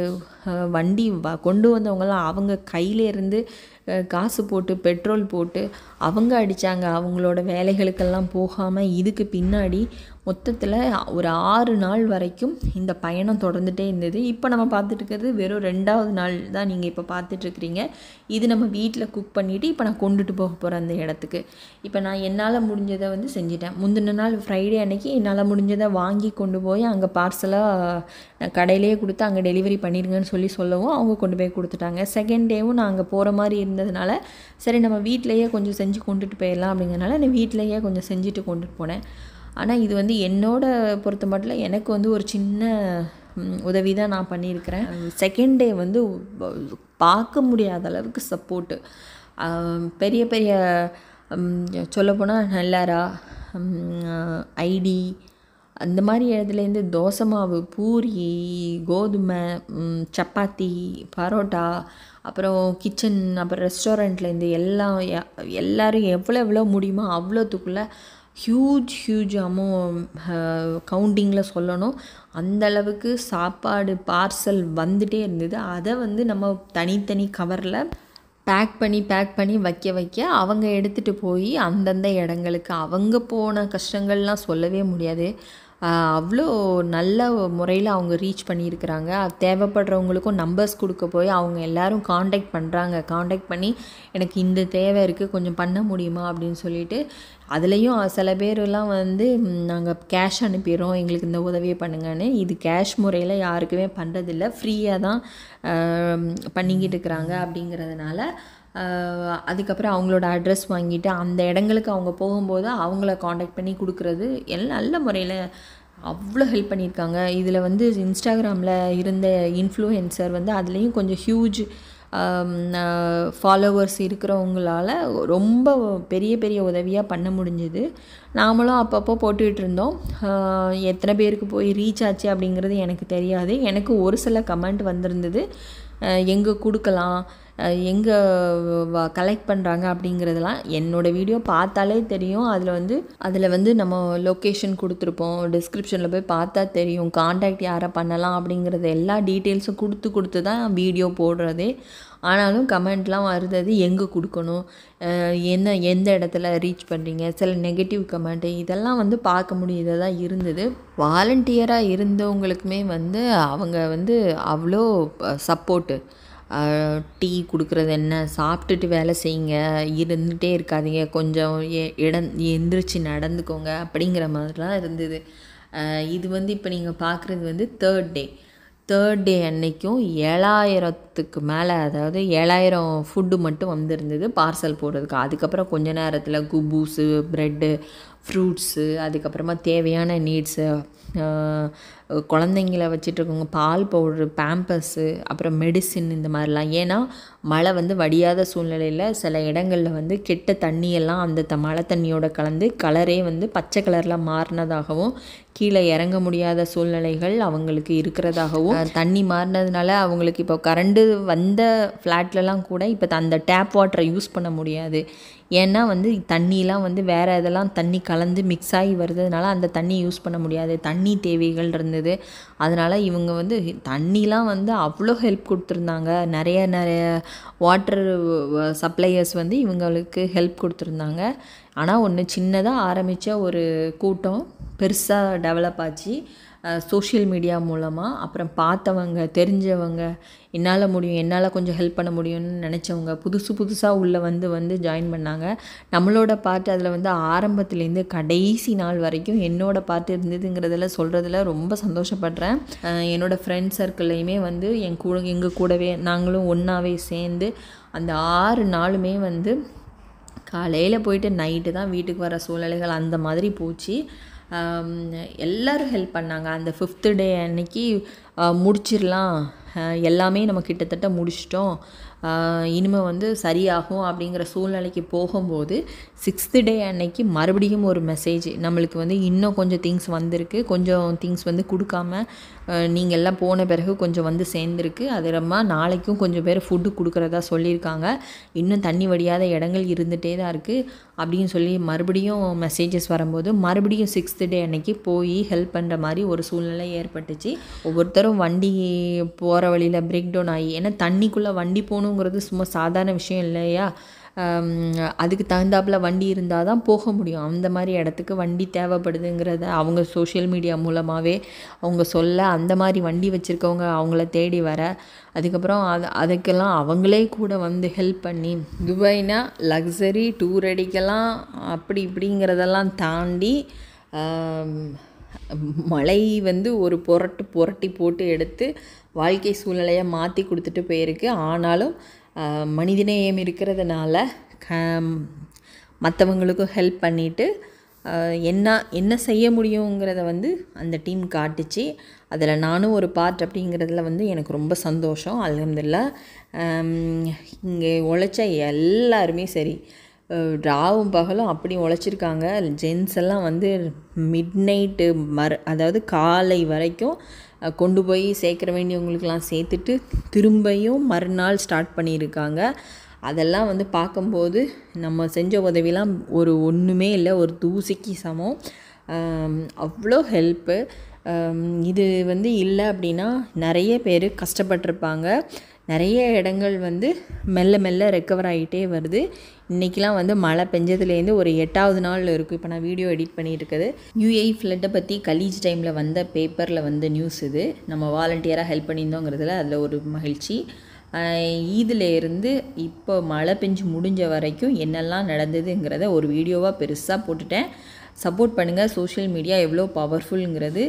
வண்டி வ கொண்டு வந்தவங்களாம் அவங்க கையிலேருந்து காசு போட்டு பெட்ரோல் போட்டு அவங்க அடித்தாங்க அவங்களோட வேலைகளுக்கெல்லாம் போகாமல் இதுக்கு பின்னாடி மொத்தத்தில் ஒரு ஆறு நாள் வரைக்கும் இந்த பயணம் தொடர்ந்துகிட்டே இருந்தது இப்போ நம்ம பார்த்துட்டு வெறும் ரெண்டாவது நாள் தான் நீங்கள் இப்போ பார்த்துட்ருக்குறீங்க இது நம்ம வீட்டில் குக் பண்ணிவிட்டு இப்போ நான் கொண்டுட்டு போக போகிறேன் அந்த இடத்துக்கு இப்போ நான் என்னால் முடிஞ்சதை வந்து செஞ்சிட்டேன் முந்தின நாள் ஃப்ரைடே அன்னைக்கு என்னால் முடிஞ்சதை வாங்கி கொண்டு போய் அங்கே பார்சலாக கடையிலேயே கொடுத்து அங்கே டெலிவரி பண்ணிடுங்கன்னு சொல்லி சொல்லவும் அவங்க கொண்டு போய் கொடுத்துட்டாங்க செகண்ட் டேவும் நான் அங்கே போகிற மாதிரி இருந்ததுனால சரி நம்ம வீட்டிலையே கொஞ்சம் செஞ்சு கொண்டுட்டு போயிடலாம் அப்படிங்கிறனால நான் வீட்டிலையே கொஞ்சம் செஞ்சுட்டு கொண்டுட்டு போனேன் ஆனால் இது வந்து என்னோட பொறுத்த மட்டும் எனக்கு வந்து ஒரு சின்ன உதவி தான் நான் பண்ணியிருக்கிறேன் செகண்ட் டே வந்து பார்க்க முடியாத அளவுக்கு சப்போர்ட்டு பெரிய பெரிய சொல்லப்போனால் நல்லாரா ஐடி அந்த மாதிரி இடத்துலேருந்து தோசை மாவு பூரி கோதுமை சப்பாத்தி பரோட்டா அப்புறம் கிச்சன் அப்புறம் ரெஸ்டாரண்ட்லேருந்து எல்லாம் எல்லோரும் எவ்வளோ எவ்வளோ முடியுமோ அவ்வளோத்துக்குள்ளே ஹியூஜ் ஹியூஜ் அமௌ கவுண்டிங்கில் சொல்லணும் அந்தளவுக்கு சாப்பாடு பார்சல் வந்துகிட்டே இருந்தது அதை வந்து நம்ம தனித்தனி கவரில் பேக் பண்ணி பேக் பண்ணி வைக்க வைக்க அவங்க எடுத்துகிட்டு போய் அந்தந்த இடங்களுக்கு அவங்க போன கஷ்டங்கள்லாம் சொல்லவே முடியாது அவ்வளோ நல்ல முறையில் அவங்க ரீச் பண்ணியிருக்கிறாங்க தேவைப்படுறவங்களுக்கும் நம்பர்ஸ் கொடுக்க போய் அவங்க எல்லோரும் காண்டாக்ட் பண்ணுறாங்க காண்டாக்ட் பண்ணி எனக்கு இந்த தேவை இருக்குது கொஞ்சம் பண்ண முடியுமா அப்படின்னு சொல்லிட்டு அதுலேயும் சில பேரெலாம் வந்து நாங்கள் கேஷ் அனுப்பிடுறோம் எங்களுக்கு இந்த உதவியை பண்ணுங்கன்னு இது கேஷ் முறையில் யாருக்குமே பண்ணுறதில்ல ஃப்ரீயாக தான் பண்ணிக்கிட்டு இருக்கிறாங்க அப்படிங்கிறதுனால அதுக்கப்புறம் அவங்களோட அட்ரஸ் வாங்கிட்டு அந்த இடங்களுக்கு அவங்க போகும்போது அவங்கள காண்டாக்ட் பண்ணி கொடுக்குறது எல்லாம் நல்ல முறையில் அவ்வளோ ஹெல்ப் பண்ணியிருக்காங்க இதில் வந்து இன்ஸ்டாகிராமில் இருந்த இன்ஃப்ளூயன்சர் வந்து அதுலேயும் கொஞ்சம் ஹியூஜ் ஃபாலோவர்ஸ் இருக்கிறவங்களால ரொம்ப பெரிய பெரிய உதவியாக பண்ண முடிஞ்சுது நாமளும் அப்பப்போ போட்டுக்கிட்டு இருந்தோம் எத்தனை பேருக்கு போய் ரீச் ஆச்சு அப்படிங்கிறது எனக்கு தெரியாது எனக்கு ஒரு சில கமெண்ட் வந்திருந்தது எங்கே கொடுக்கலாம் எங்கே கலெக்ட் பண்ணுறாங்க அப்படிங்கிறதெல்லாம் என்னோடய வீடியோ பார்த்தாலே தெரியும் அதில் வந்து அதில் வந்து நம்ம லொக்கேஷன் கொடுத்துருப்போம் டிஸ்கிரிப்ஷனில் போய் பார்த்தா தெரியும் காண்டாக்ட் யாரை பண்ணலாம் அப்படிங்கிறது எல்லா டீட்டெயில்ஸும் கொடுத்து கொடுத்து தான் வீடியோ போடுறதே ஆனாலும் கமெண்ட்லாம் வருது எங்கே கொடுக்கணும் என்ன எந்த இடத்துல ரீச் பண்ணுறீங்க சில நெகட்டிவ் கமெண்ட்டு இதெல்லாம் வந்து பார்க்க முடியாததாக இருந்தது வாலண்டியராக இருந்தவங்களுக்குமே வந்து அவங்க வந்து அவ்வளோ சப்போர்ட்டு டீ கொடுக்குறது என்ன சாப்பிட்டுட்டு வேலை செய்யுங்க இருந்துகிட்டே இருக்காதீங்க கொஞ்சம் இடம் எந்திரிச்சு நடந்துக்கோங்க அப்படிங்கிற மாதிரிலாம் இருந்தது இது வந்து இப்போ நீங்கள் பார்க்குறது வந்து தேர்ட் டே தேர்ட் டே அன்னைக்கும் ஏழாயிரத்துக்கு மேலே அதாவது ஏழாயிரம் ஃபுட்டு மட்டும் வந்திருந்தது பார்சல் போடுறதுக்கு அதுக்கப்புறம் கொஞ்ச நேரத்தில் குபூஸு ப்ரெட்டு ஃப்ரூட்ஸு அதுக்கப்புறமா தேவையான நீட்ஸு குழந்தைங்கள வச்சிட்ருக்கவங்க பால் பவுட்ரு பேம்பர்ஸு அப்புறம் மெடிசின் இந்த மாதிரிலாம் ஏன்னா மழை வந்து வடியாத சூழ்நிலையில் சில இடங்களில் வந்து கெட்ட தண்ணியெல்லாம் அந்த த மழை தண்ணியோட கலந்து கலரே வந்து பச்சை கலரில் மாறினதாகவும் கீழே இறங்க முடியாத சூழ்நிலைகள் அவங்களுக்கு இருக்கிறதாகவும் தண்ணி மாறினதுனால அவங்களுக்கு இப்போ கரண்டு வந்த ஃப்ளாட்லலாம் கூட இப்போ அந்த டேப் வாட்டரை யூஸ் பண்ண முடியாது ஏன்னா வந்து தண்ணியெலாம் வந்து வேறு இதெல்லாம் தண்ணி கலந்து மிக்ஸ் ஆகி வருதுனால அந்த தண்ணி யூஸ் பண்ண முடியாது தண்ணி தேவைகள் இருந்தது அதனால் இவங்க வந்து தண்ணிலாம் வந்து அவ்வளோ ஹெல்ப் கொடுத்துருந்தாங்க நிறைய நிறைய வாட்டர் சப்ளையர்ஸ் வந்து இவங்களுக்கு ஹெல்ப் கொடுத்துருந்தாங்க ஆனால் ஒன்று சின்னதாக ஆரம்பித்த ஒரு கூட்டம் பெருசாக டெவலப் ஆச்சு சோஷியல் மீடியா மூலமாக அப்புறம் பார்த்தவங்க தெரிஞ்சவங்க என்னால் முடியும் என்னால் கொஞ்சம் ஹெல்ப் பண்ண முடியும்னு நினச்சவங்க புதுசு புதுசாக உள்ளே வந்து வந்து ஜாயின் பண்ணாங்க நம்மளோட பார்ட் அதில் வந்து ஆரம்பத்துலேருந்து கடைசி நாள் வரைக்கும் என்னோடய பார்ட் இருந்ததுங்கிறதுல சொல்கிறதுல ரொம்ப சந்தோஷப்படுறேன் என்னோடய ஃப்ரெண்ட்ஸ் சர்க்கிள்லையுமே வந்து என் கூட எங்கள் கூடவே நாங்களும் ஒன்றாவே சேர்ந்து அந்த ஆறு நாளுமே வந்து காலையில் போயிட்டு நைட்டு தான் வீட்டுக்கு வர சூழ்நிலைகள் அந்த மாதிரி போச்சு எல்லோரும் ஹெல்ப் பண்ணாங்க அந்த ஃபிஃப்த்து டே அன்னைக்கு முடிச்சிடலாம் எல்லாமே நம்ம கிட்டத்தட்ட முடிச்சிட்டோம் இனிமேல் வந்து சரியாகும் அப்படிங்கிற சூழ்நிலைக்கு போகும்போது சிக்ஸ்த்து டே அன்னைக்கு மறுபடியும் ஒரு மெசேஜ் நம்மளுக்கு வந்து இன்னும் கொஞ்சம் திங்ஸ் வந்திருக்கு கொஞ்சம் திங்ஸ் வந்து கொடுக்காம நீங்கள் எல்லாம் போன பிறகு கொஞ்சம் வந்து சேர்ந்துருக்கு அது ரொம்ப நாளைக்கும் கொஞ்சம் பேர் ஃபுட்டு கொடுக்குறதா சொல்லியிருக்காங்க இன்னும் தண்ணி வடியாத இடங்கள் இருந்துகிட்டே தான் இருக்குது அப்படின்னு சொல்லி மறுபடியும் மெசேஜஸ் வரும்போது மறுபடியும் சிக்ஸ்த்து டே அன்னைக்கு போய் ஹெல்ப் பண்ணுற மாதிரி ஒரு சூழ்நிலை ஏற்பட்டுச்சு ஒவ்வொருத்தரும் வண்டி போகிற வழியில் பிரேக் டவுன் ஆகி ஏன்னா தண்ணிக்குள்ளே வண்டி போகணுங்கிறது சும்மா சாதாரண விஷயம் இல்லையா அதுக்கு தகுந்தாப்பில் வண்டி இருந்தால் தான் போக முடியும் அந்த மாதிரி இடத்துக்கு வண்டி தேவைப்படுதுங்கிறத அவங்க சோஷியல் மீடியா மூலமாகவே அவங்க சொல்ல அந்த மாதிரி வண்டி வச்சுருக்கவங்க அவங்கள தேடி வர அதுக்கப்புறம் அது அதுக்கெல்லாம் அவங்களே கூட வந்து ஹெல்ப் பண்ணி துபாய்னா லக்ஸரி டூர் அடிக்கலாம் அப்படி இப்படிங்கிறதெல்லாம் தாண்டி மழை வந்து ஒரு புரட்டு புரட்டி போட்டு எடுத்து வாழ்க்கை சூழ்நிலையை மாற்றி கொடுத்துட்டு போயிருக்கு ஆனாலும் மனிதநேயம் இருக்கிறதுனால மற்றவங்களுக்கும் ஹெல்ப் பண்ணிவிட்டு என்ன என்ன செய்ய முடியுங்கிறத வந்து அந்த டீம் காட்டுச்சு அதில் நானும் ஒரு பார்ட் அப்படிங்கிறதுல வந்து எனக்கு ரொம்ப சந்தோஷம் அலமதுல்லா இங்கே உழைச்ச எல்லாருமே சரி ராவும் பகலும் அப்படி உழைச்சிருக்காங்க ஜென்ஸ் எல்லாம் வந்து மிட் நைட்டு மர அதாவது காலை வரைக்கும் கொண்டு போய் சேர்க்குற வேண்டியவங்களுக்கெல்லாம் சேர்த்துட்டு திரும்பியும் மறுநாள் ஸ்டார்ட் பண்ணியிருக்காங்க அதெல்லாம் வந்து பார்க்கும்போது நம்ம செஞ்ச உதவிலாம் ஒரு ஒன்றுமே இல்லை ஒரு தூசிக்கு சமம் அவ்வளோ ஹெல்ப்பு இது வந்து இல்லை அப்படின்னா நிறைய பேர் கஷ்டப்பட்டிருப்பாங்க நிறைய இடங்கள் வந்து மெல்ல மெல்ல ரெக்கவர் ஆகிட்டே வருது இன்றைக்கெலாம் வந்து மழை பெஞ்சதுலேருந்து ஒரு எட்டாவது நாள் இருக்குது இப்போ நான் வீடியோ எடிட் பண்ணியிருக்குது யூஏ ஃப்ளட்டை பற்றி கலீஜ் டைமில் வந்த பேப்பரில் வந்து நியூஸ் இது நம்ம வாலண்டியராக ஹெல்ப் பண்ணியிருந்தோங்கிறதுல அதில் ஒரு மகிழ்ச்சி இதில் இருந்து இப்போ மழை பெஞ்சு முடிஞ்ச வரைக்கும் என்னெல்லாம் நடந்ததுங்கிறத ஒரு வீடியோவாக பெருசாக போட்டுட்டேன் சப்போர்ட் பண்ணுங்கள் சோஷியல் மீடியா எவ்வளோ பவர்ஃபுல்ங்கிறது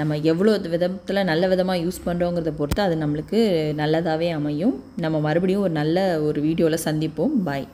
நம்ம எவ்வளோ விதத்தில் நல்ல விதமாக யூஸ் பண்ணுறோங்கிறத பொறுத்து அது நம்மளுக்கு நல்லதாகவே அமையும் நம்ம மறுபடியும் ஒரு நல்ல ஒரு வீடியோவில் சந்திப்போம் பாய்